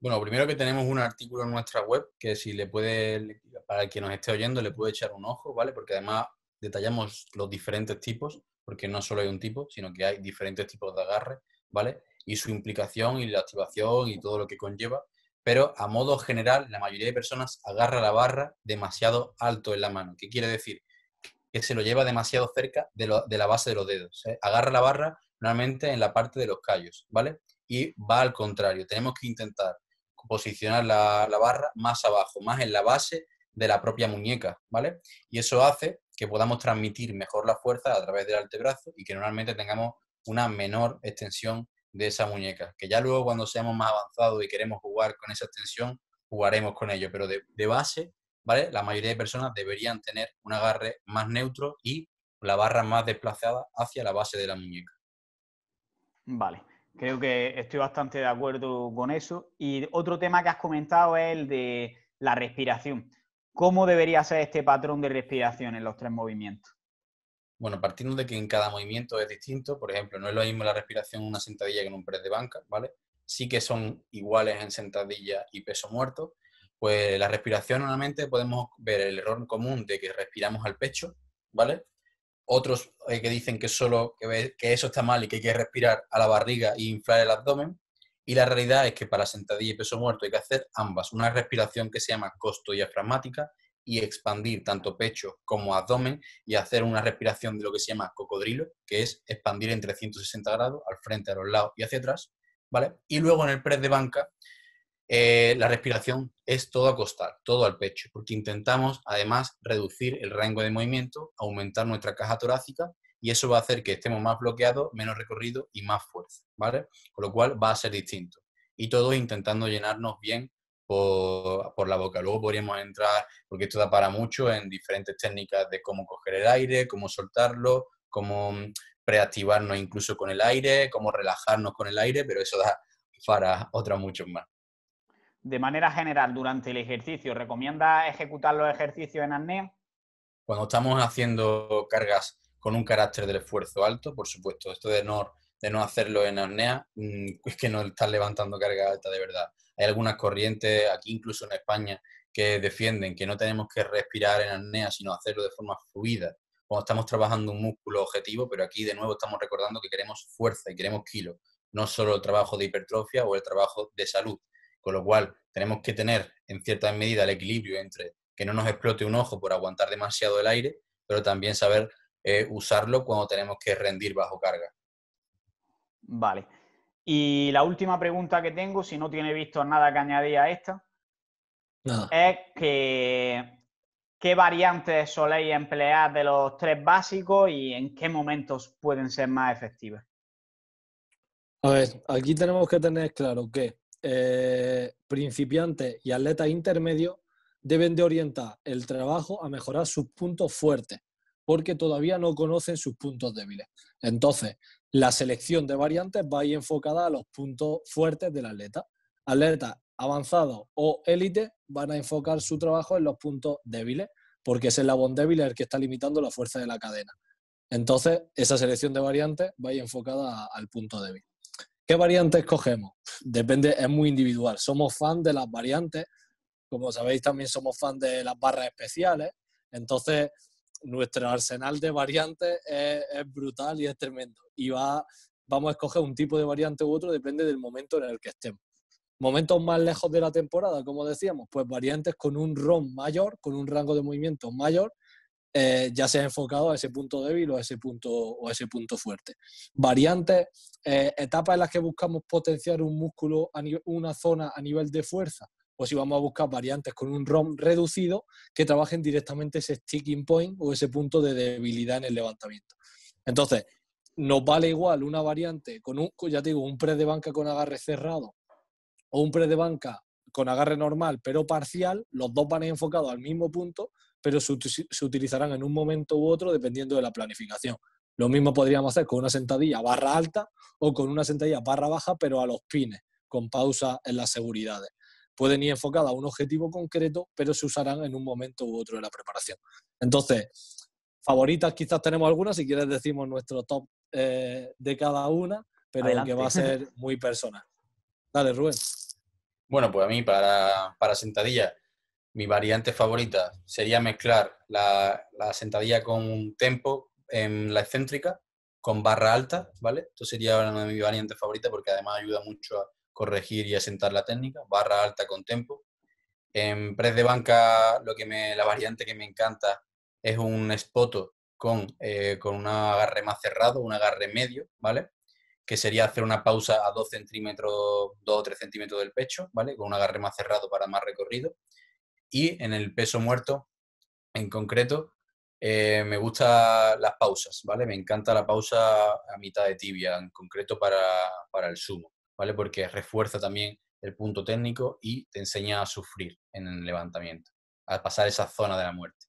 Bueno, primero que tenemos un artículo en nuestra web que si le puede, para el que nos esté oyendo, le puede echar un ojo, ¿vale? Porque además detallamos los diferentes tipos, porque no solo hay un tipo, sino que hay diferentes tipos de agarre, ¿vale? Y su implicación y la activación y todo lo que conlleva pero a modo general la mayoría de personas agarra la barra demasiado alto en la mano. ¿Qué quiere decir? Que se lo lleva demasiado cerca de, la base de los dedos. ¿eh? Agarra la barra normalmente en la parte de los callos, ¿vale? Y va al contrario. Tenemos que intentar posicionar la, la barra más abajo, más en la base de la propia muñeca, ¿vale? Y eso hace que podamos transmitir mejor la fuerza a través del antebrazo y que normalmente tengamos una menor extensión de esa muñeca, que ya luego cuando seamos más avanzados y queremos jugar con esa extensión, jugaremos con ello, pero de, base, ¿vale? La mayoría de personas deberían tener un agarre más neutro y la barra más desplazada hacia la base de la muñeca. Vale, creo que estoy bastante de acuerdo con eso. Y otro tema que has comentado es el de la respiración. ¿Cómo debería ser este patrón de respiración en los tres movimientos? bueno, partiendo de que en cada movimiento es distinto, por ejemplo, no es lo mismo la respiración en una sentadilla que en un press de banca, ¿vale? Sí que son iguales en sentadilla y peso muerto, pues la respiración normalmente podemos ver el error común de que respiramos al pecho, ¿vale? Otros eh, que dicen que solo que, eso está mal y que hay que respirar a la barriga e inflar el abdomen. Y la realidad es que para sentadilla y peso muerto hay que hacer ambas, una respiración que se llama costo diafragmática y expandir tanto pecho como abdomen y hacer una respiración de lo que se llama cocodrilo, que es expandir en 360 grados, al frente, a los lados y hacia atrás, ¿vale? Y luego en el press de banca, eh, la respiración es todo acostar, todo al pecho, porque intentamos además reducir el rango de movimiento, aumentar nuestra caja torácica y eso va a hacer que estemos más bloqueados, menos recorrido y más fuerza, ¿vale? Con lo cual va a ser distinto. Y todo intentando llenarnos bien por, la boca. Luego podríamos entrar, porque esto da para mucho, en diferentes técnicas de cómo coger el aire, cómo soltarlo, cómo mm, preactivarnos incluso con el aire, cómo relajarnos con el aire, pero eso da para otra muchos más. De manera general, durante el ejercicio, ¿recomienda ejecutar los ejercicios en acné? Cuando estamos haciendo cargas con un carácter del esfuerzo alto, por supuesto, esto de no de no hacerlo en apnea, mm, es que no están levantando carga alta de verdad. Hay algunas corrientes, aquí incluso en España, que defienden que no tenemos que respirar en apnea, sino hacerlo de forma fluida, cuando estamos trabajando un músculo objetivo, pero aquí de nuevo estamos recordando que queremos fuerza y queremos kilo no solo el trabajo de hipertrofia o el trabajo de salud. Con lo cual, tenemos que tener en cierta medida el equilibrio entre que no nos explote un ojo por aguantar demasiado el aire, pero también saber eh, usarlo cuando tenemos que rendir bajo carga. Vale. Y la última pregunta que tengo, si no tiene visto nada que añadir a esta, es que qué variantes soléis emplear de los tres básicos y en qué momentos pueden ser más efectivas. A ver, aquí tenemos que tener claro que eh, principiantes y atletas intermedios deben de orientar el trabajo a mejorar sus puntos fuertes, porque todavía no conocen sus puntos débiles. Entonces, la selección de variantes va a ir enfocada a los puntos fuertes del atleta. Atletas avanzados o élites van a enfocar su trabajo en los puntos débiles, porque ese eslabón débil el que está limitando la fuerza de la cadena. Entonces, esa selección de variantes va a ir enfocada al punto débil. ¿Qué variantes cogemos? Depende, es muy individual. Somos fan de las variantes, como sabéis también somos fans de las barras especiales, entonces nuestro arsenal de variantes es, brutal y es tremendo. Y vamos a escoger un tipo de variante u otro, depende del momento en el que estemos. Momentos más lejos de la temporada, como decíamos, pues variantes con un ROM mayor, con un rango de movimiento mayor, eh, ya se ha enfocado a ese punto débil o a ese punto, o ese punto fuerte. Variantes, eh, etapas en las que buscamos potenciar un músculo, a una zona a nivel de fuerza, si pues vamos a buscar variantes con un ROM reducido que trabajen directamente ese sticking point o ese punto de debilidad en el levantamiento. Entonces, nos vale igual una variante con un, ya digo, un press de banca con agarre cerrado o un pre de banca con agarre normal pero parcial, los dos van enfocados al mismo punto, pero se utilizarán en un momento u otro dependiendo de la planificación. Lo mismo podríamos hacer con una sentadilla barra alta o con una sentadilla barra baja, pero a los pines, con pausa en las seguridades pueden ir enfocadas a un objetivo concreto, pero se usarán en un momento u otro de la preparación. Entonces, favoritas quizás tenemos algunas, si quieres decimos nuestro top eh, de cada una, pero el que va a ser muy personal. Dale, Rubén. Bueno, pues a mí para, para sentadilla, mi variante favorita sería mezclar la, sentadilla con un tempo en la excéntrica, con barra alta, ¿vale? Esto sería una de mis variantes favoritas porque además ayuda mucho a, corregir y asentar la técnica, barra alta con tempo. En press de banca, lo que me, la variante que me encanta es un spoto con, eh, con un agarre más cerrado, un agarre medio, ¿vale? Que sería hacer una pausa a 2 centímetros, 2 o 3 centímetros del pecho, ¿vale? Con un agarre más cerrado para más recorrido. Y en el peso muerto, en concreto, eh, me gustan las pausas, ¿vale? Me encanta la pausa a mitad de tibia, en concreto para el sumo. Porque refuerza también el punto técnico y te enseña a sufrir en el levantamiento, a pasar esa zona de la muerte.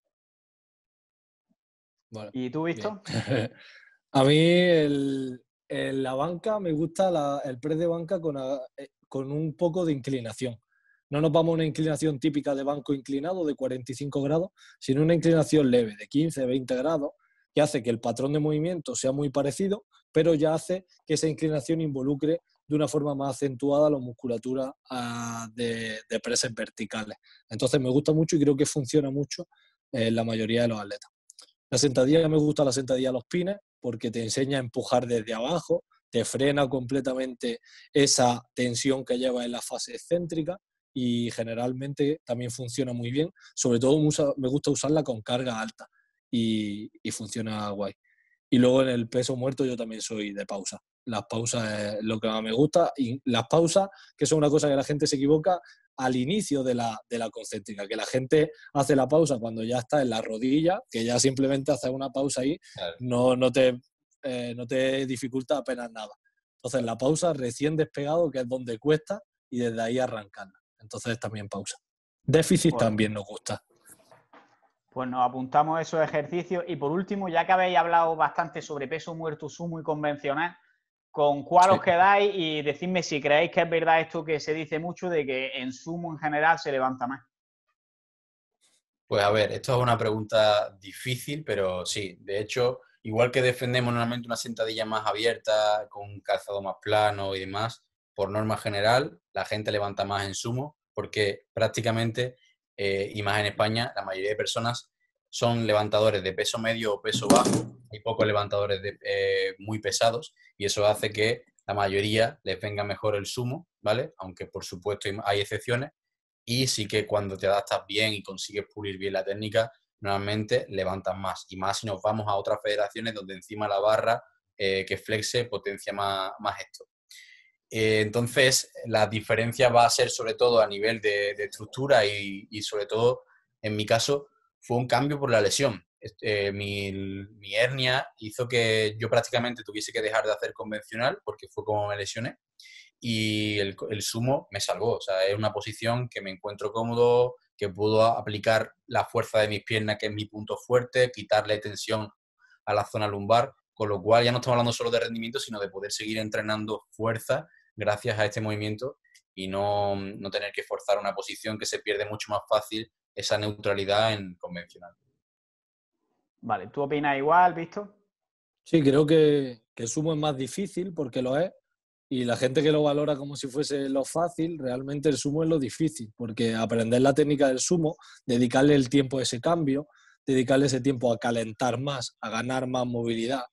¿Y tú, visto? a mí el, la banca me gusta el press de banca con, eh, con un poco de inclinación. No nos vamos a una inclinación típica de banco inclinado de 45 grados, sino una inclinación leve de 15, 20 grados, que hace que el patrón de movimiento sea muy parecido, pero ya hace que esa inclinación involucre de una forma más acentuada la musculatura ah, de, de preses verticales. Entonces me gusta mucho y creo que funciona mucho en la mayoría de los atletas. La sentadilla me gusta la sentadilla a los pines porque te enseña a empujar desde abajo, te frena completamente esa tensión que lleva en la fase excéntrica y generalmente también funciona muy bien. Sobre todo me gusta usarla con carga alta y funciona guay. Y luego en el peso muerto yo también soy de pausa. Las pausas es lo que más me gusta. Y las pausas, que son una cosa que la gente se equivoca al inicio de la, de concéntrica, que la gente hace la pausa cuando ya está en la rodilla, que ya simplemente hace una pausa ahí no, te, eh, no te dificulta apenas nada. Entonces la pausa recién despegado, que es donde cuesta, y desde ahí arrancarla. Entonces también pausa. Déficit también nos gusta. Pues nos apuntamos esos ejercicios y por último, ya que habéis hablado bastante sobre peso muerto sumo y convencional, ¿con cuál os quedáis? Y decidme si creéis que es verdad esto que se dice mucho de que en sumo en general se levanta más. Pues a ver, esto es una pregunta difícil, pero sí, de hecho, igual que defendemos normalmente una sentadilla más abierta, con un calzado más plano y demás, por norma general, la gente levanta más en sumo porque prácticamente eh, y más en España, la mayoría de personas son levantadores de peso medio o peso bajo, hay pocos levantadores de, eh, muy pesados y eso hace que la mayoría les venga mejor el sumo, ¿vale? Aunque por supuesto hay excepciones y sí que cuando te adaptas bien y consigues pulir bien la técnica, normalmente levantas más y más si nos vamos a otras federaciones donde encima la barra eh, que flexe potencia más, más esto. Eh, entonces, la diferencia va a ser sobre todo a nivel de, estructura y, sobre todo, en mi caso, fue un cambio por la lesión. Eh, mi, mi, hernia hizo que yo prácticamente tuviese que dejar de hacer convencional porque fue como me lesioné y el, el sumo me salvó. O sea, es una posición que me encuentro cómodo, que puedo aplicar la fuerza de mis piernas, que es mi punto fuerte, quitarle tensión a la zona lumbar, con lo cual ya no estamos hablando solo de rendimiento, sino de poder seguir entrenando fuerza gracias a este movimiento y no, tener que forzar una posición que se pierde mucho más fácil esa neutralidad en convencional. Vale, ¿tú opinas igual, Visto? Sí, creo que, el sumo es más difícil porque lo es. Y la gente que lo valora como si fuese lo fácil, realmente el sumo es lo difícil, porque aprender la técnica del sumo, dedicarle el tiempo a ese cambio, dedicarle ese tiempo a calentar más, a ganar más movilidad,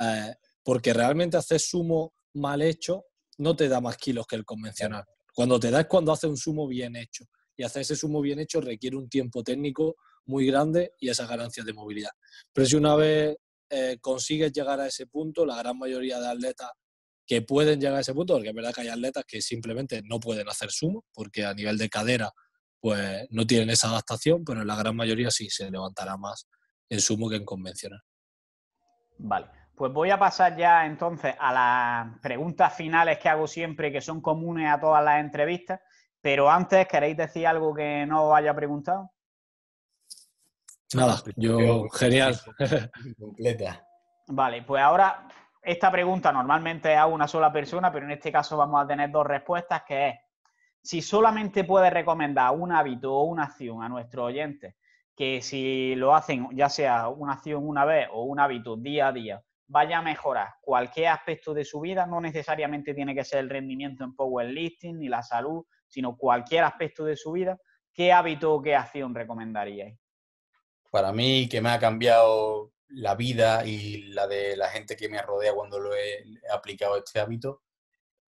eh, porque realmente hacer sumo mal hecho no te da más kilos que el convencional. Cuando te da es cuando hace un sumo bien hecho. Y hacer ese sumo bien hecho requiere un tiempo técnico muy grande y esas ganancias de movilidad. Pero si una vez eh, consigues llegar a ese punto, la gran mayoría de atletas que pueden llegar a ese punto, porque es verdad que hay atletas que simplemente no pueden hacer sumo, porque a nivel de cadera pues no tienen esa adaptación, pero en la gran mayoría sí se levantará más en sumo que en convencional. Vale. Pues voy a pasar ya entonces a las preguntas finales que hago siempre, que son comunes a todas las entrevistas. Pero antes, ¿queréis decir algo que no os haya preguntado? Nada, pues, yo, genial. Completa. Vale, pues ahora esta pregunta normalmente es a una sola persona, pero en este caso vamos a tener dos respuestas, que es, si solamente puede recomendar un hábito o una acción a nuestro oyente, que si lo hacen, ya sea una acción una vez o un hábito día a día, vaya a mejorar cualquier aspecto de su vida, no necesariamente tiene que ser el rendimiento en powerlifting ni la salud, sino cualquier aspecto de su vida, ¿qué hábito o qué acción recomendaríais? Para mí, que me ha cambiado la vida y la de la gente que me rodea cuando lo he, he aplicado este hábito,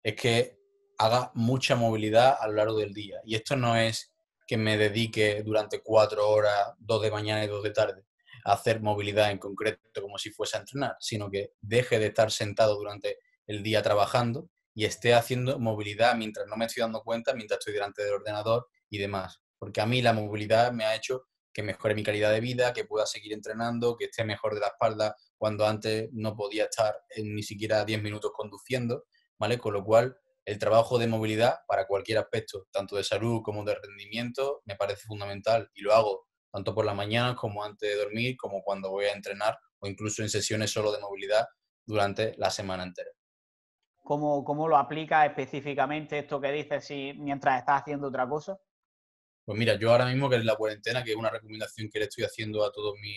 es que haga mucha movilidad a lo largo del día. Y esto no es que me dedique durante cuatro horas, dos de mañana y dos de tarde hacer movilidad en concreto como si fuese a entrenar, sino que deje de estar sentado durante el día trabajando y esté haciendo movilidad mientras no me estoy dando cuenta, mientras estoy delante del ordenador y demás. Porque a mí la movilidad me ha hecho que mejore mi calidad de vida, que pueda seguir entrenando, que esté mejor de la espalda cuando antes no podía estar ni siquiera 10 minutos conduciendo, ¿vale? Con lo cual, el trabajo de movilidad para cualquier aspecto, tanto de salud como de rendimiento, me parece fundamental y lo hago tanto por la mañana como antes de dormir, como cuando voy a entrenar o incluso en sesiones solo de movilidad durante la semana entera. ¿Cómo, cómo lo aplica específicamente esto que dices si, mientras estás haciendo otra cosa? Pues mira, yo ahora mismo que es la cuarentena, que es una recomendación que le estoy haciendo a todos mis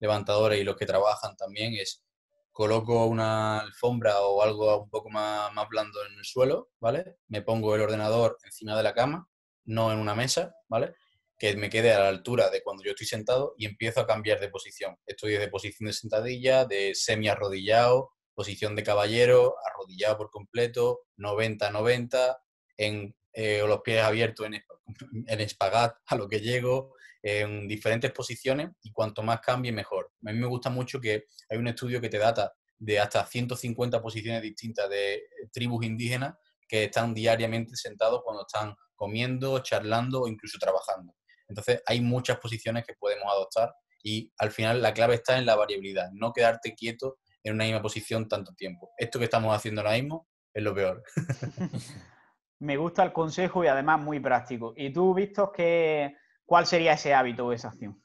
levantadores y los que trabajan también, es coloco una alfombra o algo un poco más, más blando en el suelo, ¿vale? Me pongo el ordenador encima de la cama, no en una mesa, ¿vale? que me quede a la altura de cuando yo estoy sentado y empiezo a cambiar de posición. Estoy de posición de sentadilla, de semi arrodillado, posición de caballero, arrodillado por completo, 90-90, en eh, los pies abiertos en, en, espagat a lo que llego, en diferentes posiciones y cuanto más cambie mejor. A mí me gusta mucho que hay un estudio que te data de hasta 150 posiciones distintas de eh, tribus indígenas que están diariamente sentados cuando están comiendo, charlando o incluso trabajando. Entonces, hay muchas posiciones que podemos adoptar y al final la clave está en la variabilidad, no quedarte quieto en una misma posición tanto tiempo. Esto que estamos haciendo ahora mismo es lo peor. Me gusta el consejo y además muy práctico. ¿Y tú, Víctor, que, cuál sería ese hábito o esa acción?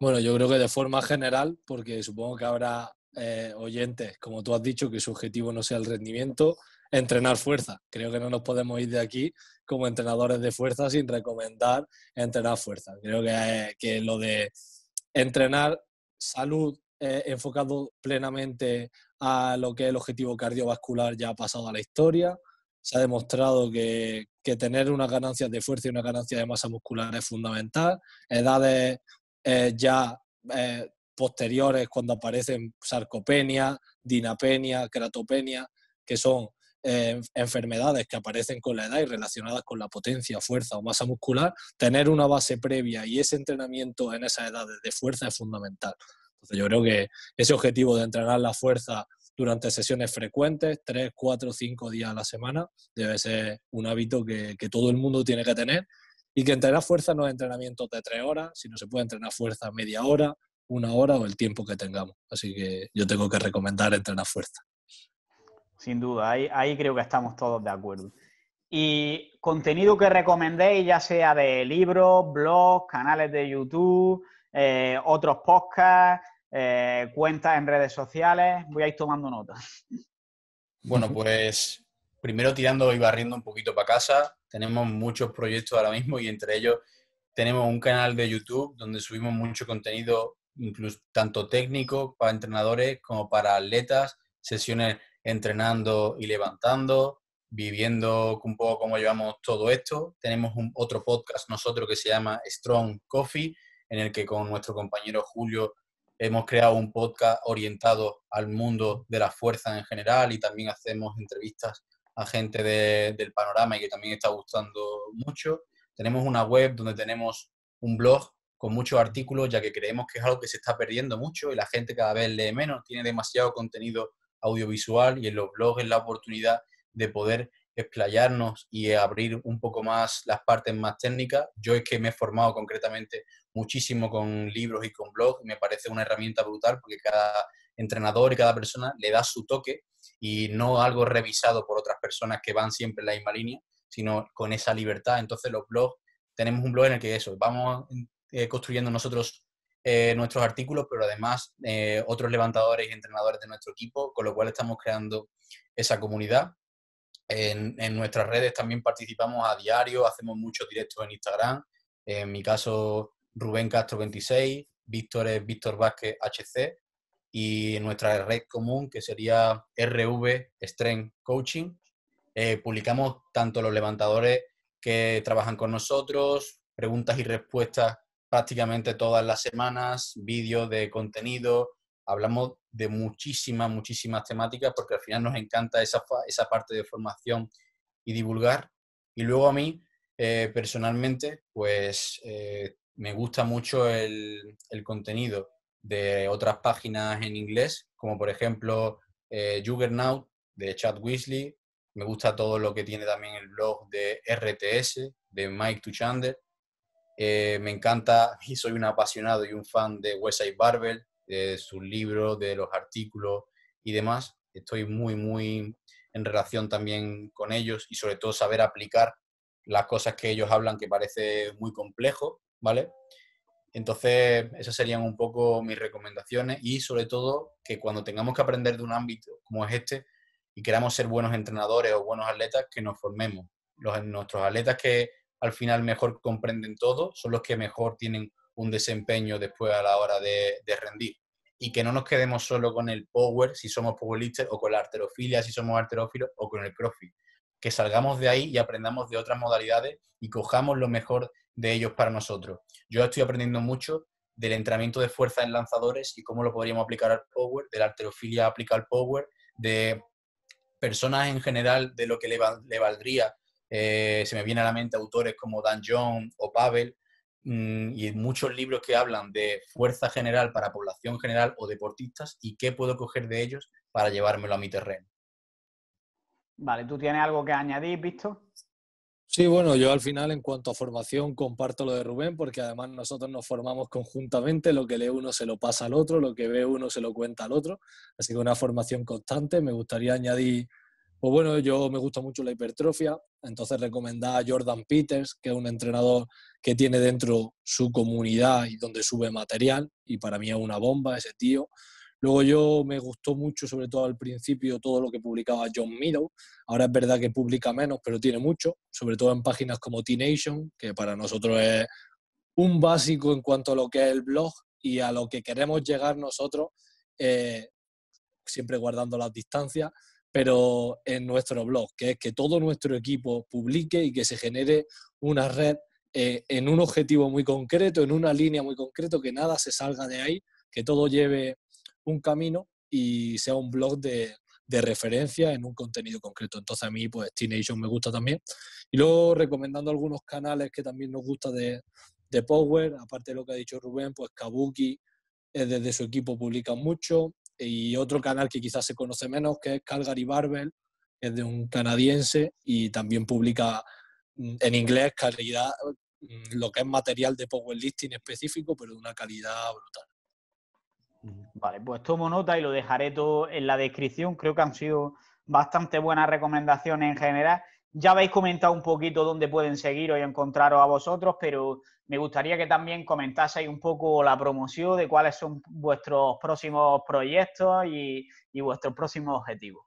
Bueno, yo creo que de forma general, porque supongo que habrá eh, oyentes, como tú has dicho, que su objetivo no sea el rendimiento, entrenar fuerza. Creo que no nos podemos ir de aquí como entrenadores de fuerza sin recomendar entrenar fuerza. Creo que, eh, que lo de entrenar salud eh, enfocado plenamente a lo que es el objetivo cardiovascular ya ha pasado a la historia. Se ha demostrado que, tener unas ganancias de fuerza y una ganancia de masa muscular es fundamental. Edades eh, ya posteriores, cuando aparecen sarcopenia, dinapenia, cratopenia, que son eh, enfermedades que aparecen con la edad y relacionadas con la potencia, fuerza o masa muscular, tener una base previa y ese entrenamiento en esas edades de fuerza es fundamental. Entonces yo creo que ese objetivo de entrenar la fuerza durante sesiones frecuentes, 3, cuatro, cinco días a la semana, debe ser un hábito que, todo el mundo tiene que tener y que entrenar fuerza no es entrenamiento de tres horas, sino se puede entrenar fuerza media hora, una hora o el tiempo que tengamos. Así que yo tengo que recomendar entrenar fuerza. Sin duda, ahí, creo que estamos todos de acuerdo. Y contenido que recomendéis, ya sea de libros, blogs, canales de YouTube, eh, otros podcasts, eh, cuentas en redes sociales, voy a ir tomando notas. Bueno, pues primero tirando y barriendo un poquito para casa, tenemos muchos proyectos ahora mismo y entre ellos tenemos un canal de YouTube donde subimos mucho contenido, incluso tanto técnico para entrenadores como para atletas, sesiones entrenando y levantando, viviendo un poco cómo llevamos todo esto. Tenemos otro podcast nosotros que se llama Strong Coffee, en el que con nuestro compañero Julio hemos creado un podcast orientado al mundo de la fuerza en general y también hacemos entrevistas a gente del panorama y que también está gustando mucho. Tenemos una web donde tenemos un blog con muchos artículos, ya que creemos que es algo que se está perdiendo mucho y la gente cada vez lee menos, tiene demasiado contenido audiovisual y en los blogs es la oportunidad de poder explayarnos y abrir un poco más las partes más técnicas. Yo es que me he formado concretamente muchísimo con libros y con blogs y me parece una herramienta brutal porque cada entrenador y cada persona le da su toque y no algo revisado por otras personas que van siempre en la misma línea, sino con esa libertad. Entonces los blogs, tenemos un blog en el que eso, vamos eh, construyendo nosotros eh, nuestros artículos, pero además eh, otros levantadores y entrenadores de nuestro equipo, con lo cual estamos creando esa comunidad. En, nuestras redes también participamos a diario, hacemos muchos directos en Instagram. En mi caso, Rubén Castro 26, Víctor es Víctor Vázquez HC y nuestra red común que sería RV Strength Coaching. Eh, publicamos tanto los levantadores que trabajan con nosotros, preguntas y respuestas prácticamente todas las semanas, vídeos de contenido, hablamos de muchísimas, muchísimas temáticas porque al final nos encanta esa, esa parte de formación y divulgar. Y luego a mí, eh, personalmente, pues eh, me gusta mucho el, contenido de otras páginas en inglés, como por ejemplo eh, Juggernaut de Chad Weasley. Me gusta todo lo que tiene también el blog de RTS, de Mike Tuchander. Eh, me encanta y soy un apasionado y un fan de Westside Barbell, de sus libros, de los artículos y demás. Estoy muy, muy en relación también con ellos y sobre todo saber aplicar las cosas que ellos hablan que parece muy complejo, ¿vale? Entonces, esas serían un poco mis recomendaciones y sobre todo que cuando tengamos que aprender de un ámbito como es este y queramos ser buenos entrenadores o buenos atletas, que nos formemos. Los, nuestros atletas que al final mejor comprenden todo, son los que mejor tienen un desempeño después a la hora de, rendir. Y que no nos quedemos solo con el power, si somos powerlifter, o con la arterofilia, si somos arterófilos, o con el crossfit. Que salgamos de ahí y aprendamos de otras modalidades y cojamos lo mejor de ellos para nosotros. Yo estoy aprendiendo mucho del entrenamiento de fuerza en lanzadores y cómo lo podríamos aplicar al power, de la arterofilia aplicar al power, de personas en general, de lo que le valdría eh, se me viene a la mente autores como Dan John o Pavel mm, y muchos libros que hablan de fuerza general para población general o deportistas y qué puedo coger de ellos para llevármelo a mi terreno. Vale, ¿tú tienes algo que añadir, Visto? Sí, bueno, yo al final en cuanto a formación comparto lo de Rubén porque además nosotros nos formamos conjuntamente, lo que lee uno se lo pasa al otro, lo que ve uno se lo cuenta al otro, así que una formación constante. Me gustaría añadir pues bueno, yo me gusta mucho la hipertrofia, entonces recomendaba a Jordan Peters, que es un entrenador que tiene dentro su comunidad y donde sube material, y para mí es una bomba ese tío. Luego yo me gustó mucho, sobre todo al principio, todo lo que publicaba John Meadow. Ahora es verdad que publica menos, pero tiene mucho, sobre todo en páginas como T-Nation, que para nosotros es un básico en cuanto a lo que es el blog y a lo que queremos llegar nosotros, eh, siempre guardando las distancias pero en nuestro blog, que es que todo nuestro equipo publique y que se genere una red eh, en un objetivo muy concreto, en una línea muy concreto, que nada se salga de ahí, que todo lleve un camino y sea un blog de, referencia en un contenido concreto. Entonces a mí, pues, Teenation me gusta también. Y luego recomendando algunos canales que también nos gusta de, Power, aparte de lo que ha dicho Rubén, pues Kabuki eh, desde su equipo publica mucho, y otro canal que quizás se conoce menos, que es Calgary Barbel, es de un canadiense y también publica mm, en inglés calidad, mm, lo que es material de powerlifting específico, pero de una calidad brutal. Vale, pues tomo nota y lo dejaré todo en la descripción. Creo que han sido bastante buenas recomendaciones en general. Ya habéis comentado un poquito dónde pueden seguiros y encontraros a vosotros, pero me gustaría que también comentaseis un poco la promoción de cuáles son vuestros próximos proyectos y, vuestros próximos objetivos.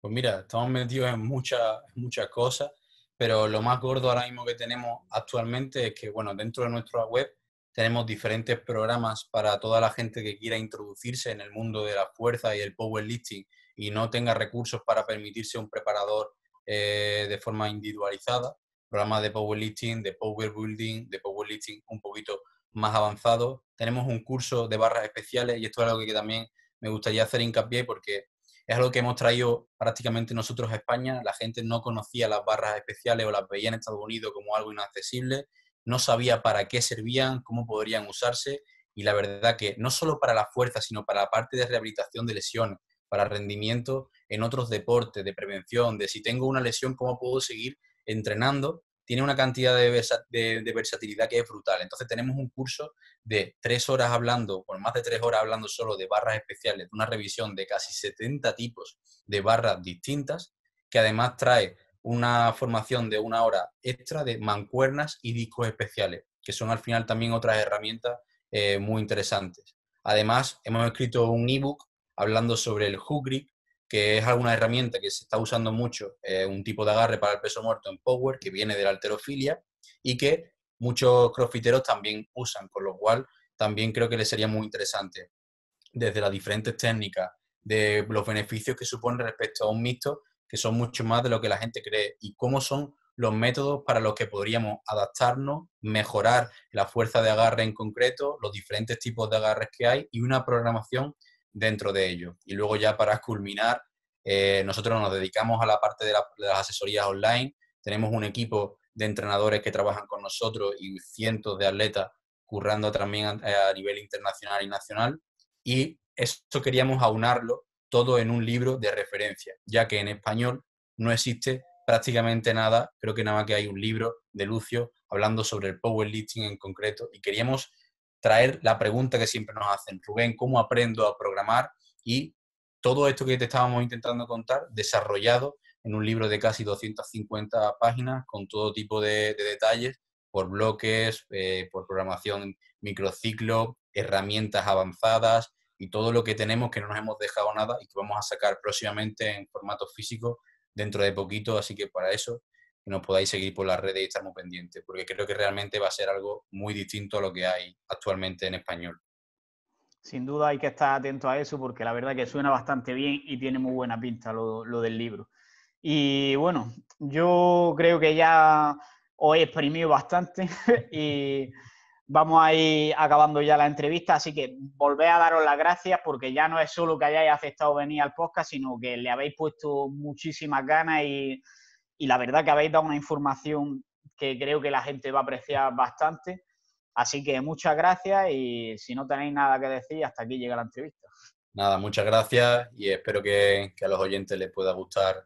Pues mira, estamos metidos en muchas cosas, pero lo más gordo ahora mismo que tenemos actualmente es que, bueno, dentro de nuestra web tenemos diferentes programas para toda la gente que quiera introducirse en el mundo de la fuerza y el powerlifting y no tenga recursos para permitirse un preparador eh, de forma individualizada programas de powerlifting, de power building, de powerlifting un poquito más avanzado. Tenemos un curso de barras especiales y esto es algo que también me gustaría hacer hincapié porque es algo que hemos traído prácticamente nosotros a España. La gente no conocía las barras especiales o las veía en Estados Unidos como algo inaccesible, no sabía para qué servían, cómo podrían usarse y la verdad que no solo para la fuerza, sino para la parte de rehabilitación de lesiones, para rendimiento en otros deportes, de prevención, de si tengo una lesión, cómo puedo seguir entrenando, tiene una cantidad de, versatilidad que es brutal. Entonces tenemos un curso de tres horas hablando, por más de tres horas hablando solo de barras especiales, una revisión de casi 70 tipos de barras distintas, que además trae una formación de una hora extra de mancuernas y discos especiales, que son al final también otras herramientas eh, muy interesantes. Además, hemos escrito un ebook hablando sobre el hook grip, que es alguna herramienta que se está usando mucho, eh, un tipo de agarre para el peso muerto en Power, que viene de la alterofilia y que muchos crossfiteros también usan, con lo cual también creo que les sería muy interesante, desde las diferentes técnicas, de los beneficios que supone respecto a un mixto, que son mucho más de lo que la gente cree y cómo son los métodos para los que podríamos adaptarnos, mejorar la fuerza de agarre en concreto, los diferentes tipos de agarres que hay y una programación dentro de ello. Y luego ya para culminar, eh, nosotros nos dedicamos a la parte de, las asesorías online, tenemos un equipo de entrenadores que trabajan con nosotros y cientos de atletas currando también a, eh, nivel internacional y nacional. Y esto queríamos aunarlo todo en un libro de referencia, ya que en español no existe prácticamente nada, creo que nada más que hay un libro de Lucio hablando sobre el powerlifting en concreto y queríamos traer la pregunta que siempre nos hacen, Rubén, ¿cómo aprendo a programar? Y todo esto que te estábamos intentando contar, desarrollado en un libro de casi 250 páginas, con todo tipo de, detalles, por bloques, eh, por programación microciclo, herramientas avanzadas y todo lo que tenemos que no nos hemos dejado nada y que vamos a sacar próximamente en formato físico dentro de poquito. Así que para eso nos podáis seguir por las redes y estamos pendientes, porque creo que realmente va a ser algo muy distinto a lo que hay actualmente en español. Sin duda hay que estar atento a eso porque la verdad que suena bastante bien y tiene muy buena pinta lo, lo del libro. Y bueno, yo creo que ya os he exprimido bastante y vamos a ir acabando ya la entrevista, así que volver a daros las gracias porque ya no es solo que hayáis aceptado venir al podcast, sino que le habéis puesto muchísimas ganas y y la verdad que habéis dado una información que creo que la gente va a apreciar bastante. Así que muchas gracias y si no tenéis nada que decir, hasta aquí llega la entrevista. Nada, muchas gracias y espero que, a los oyentes les pueda gustar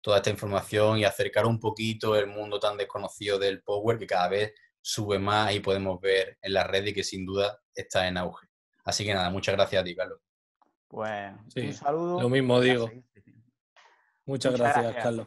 toda esta información y acercar un poquito el mundo tan desconocido del Power que cada vez sube más y podemos ver en la red y que sin duda está en auge. Así que nada, muchas gracias a ti, Carlos. Pues un saludo. Lo mismo digo. Muchas, gracias, Carlos.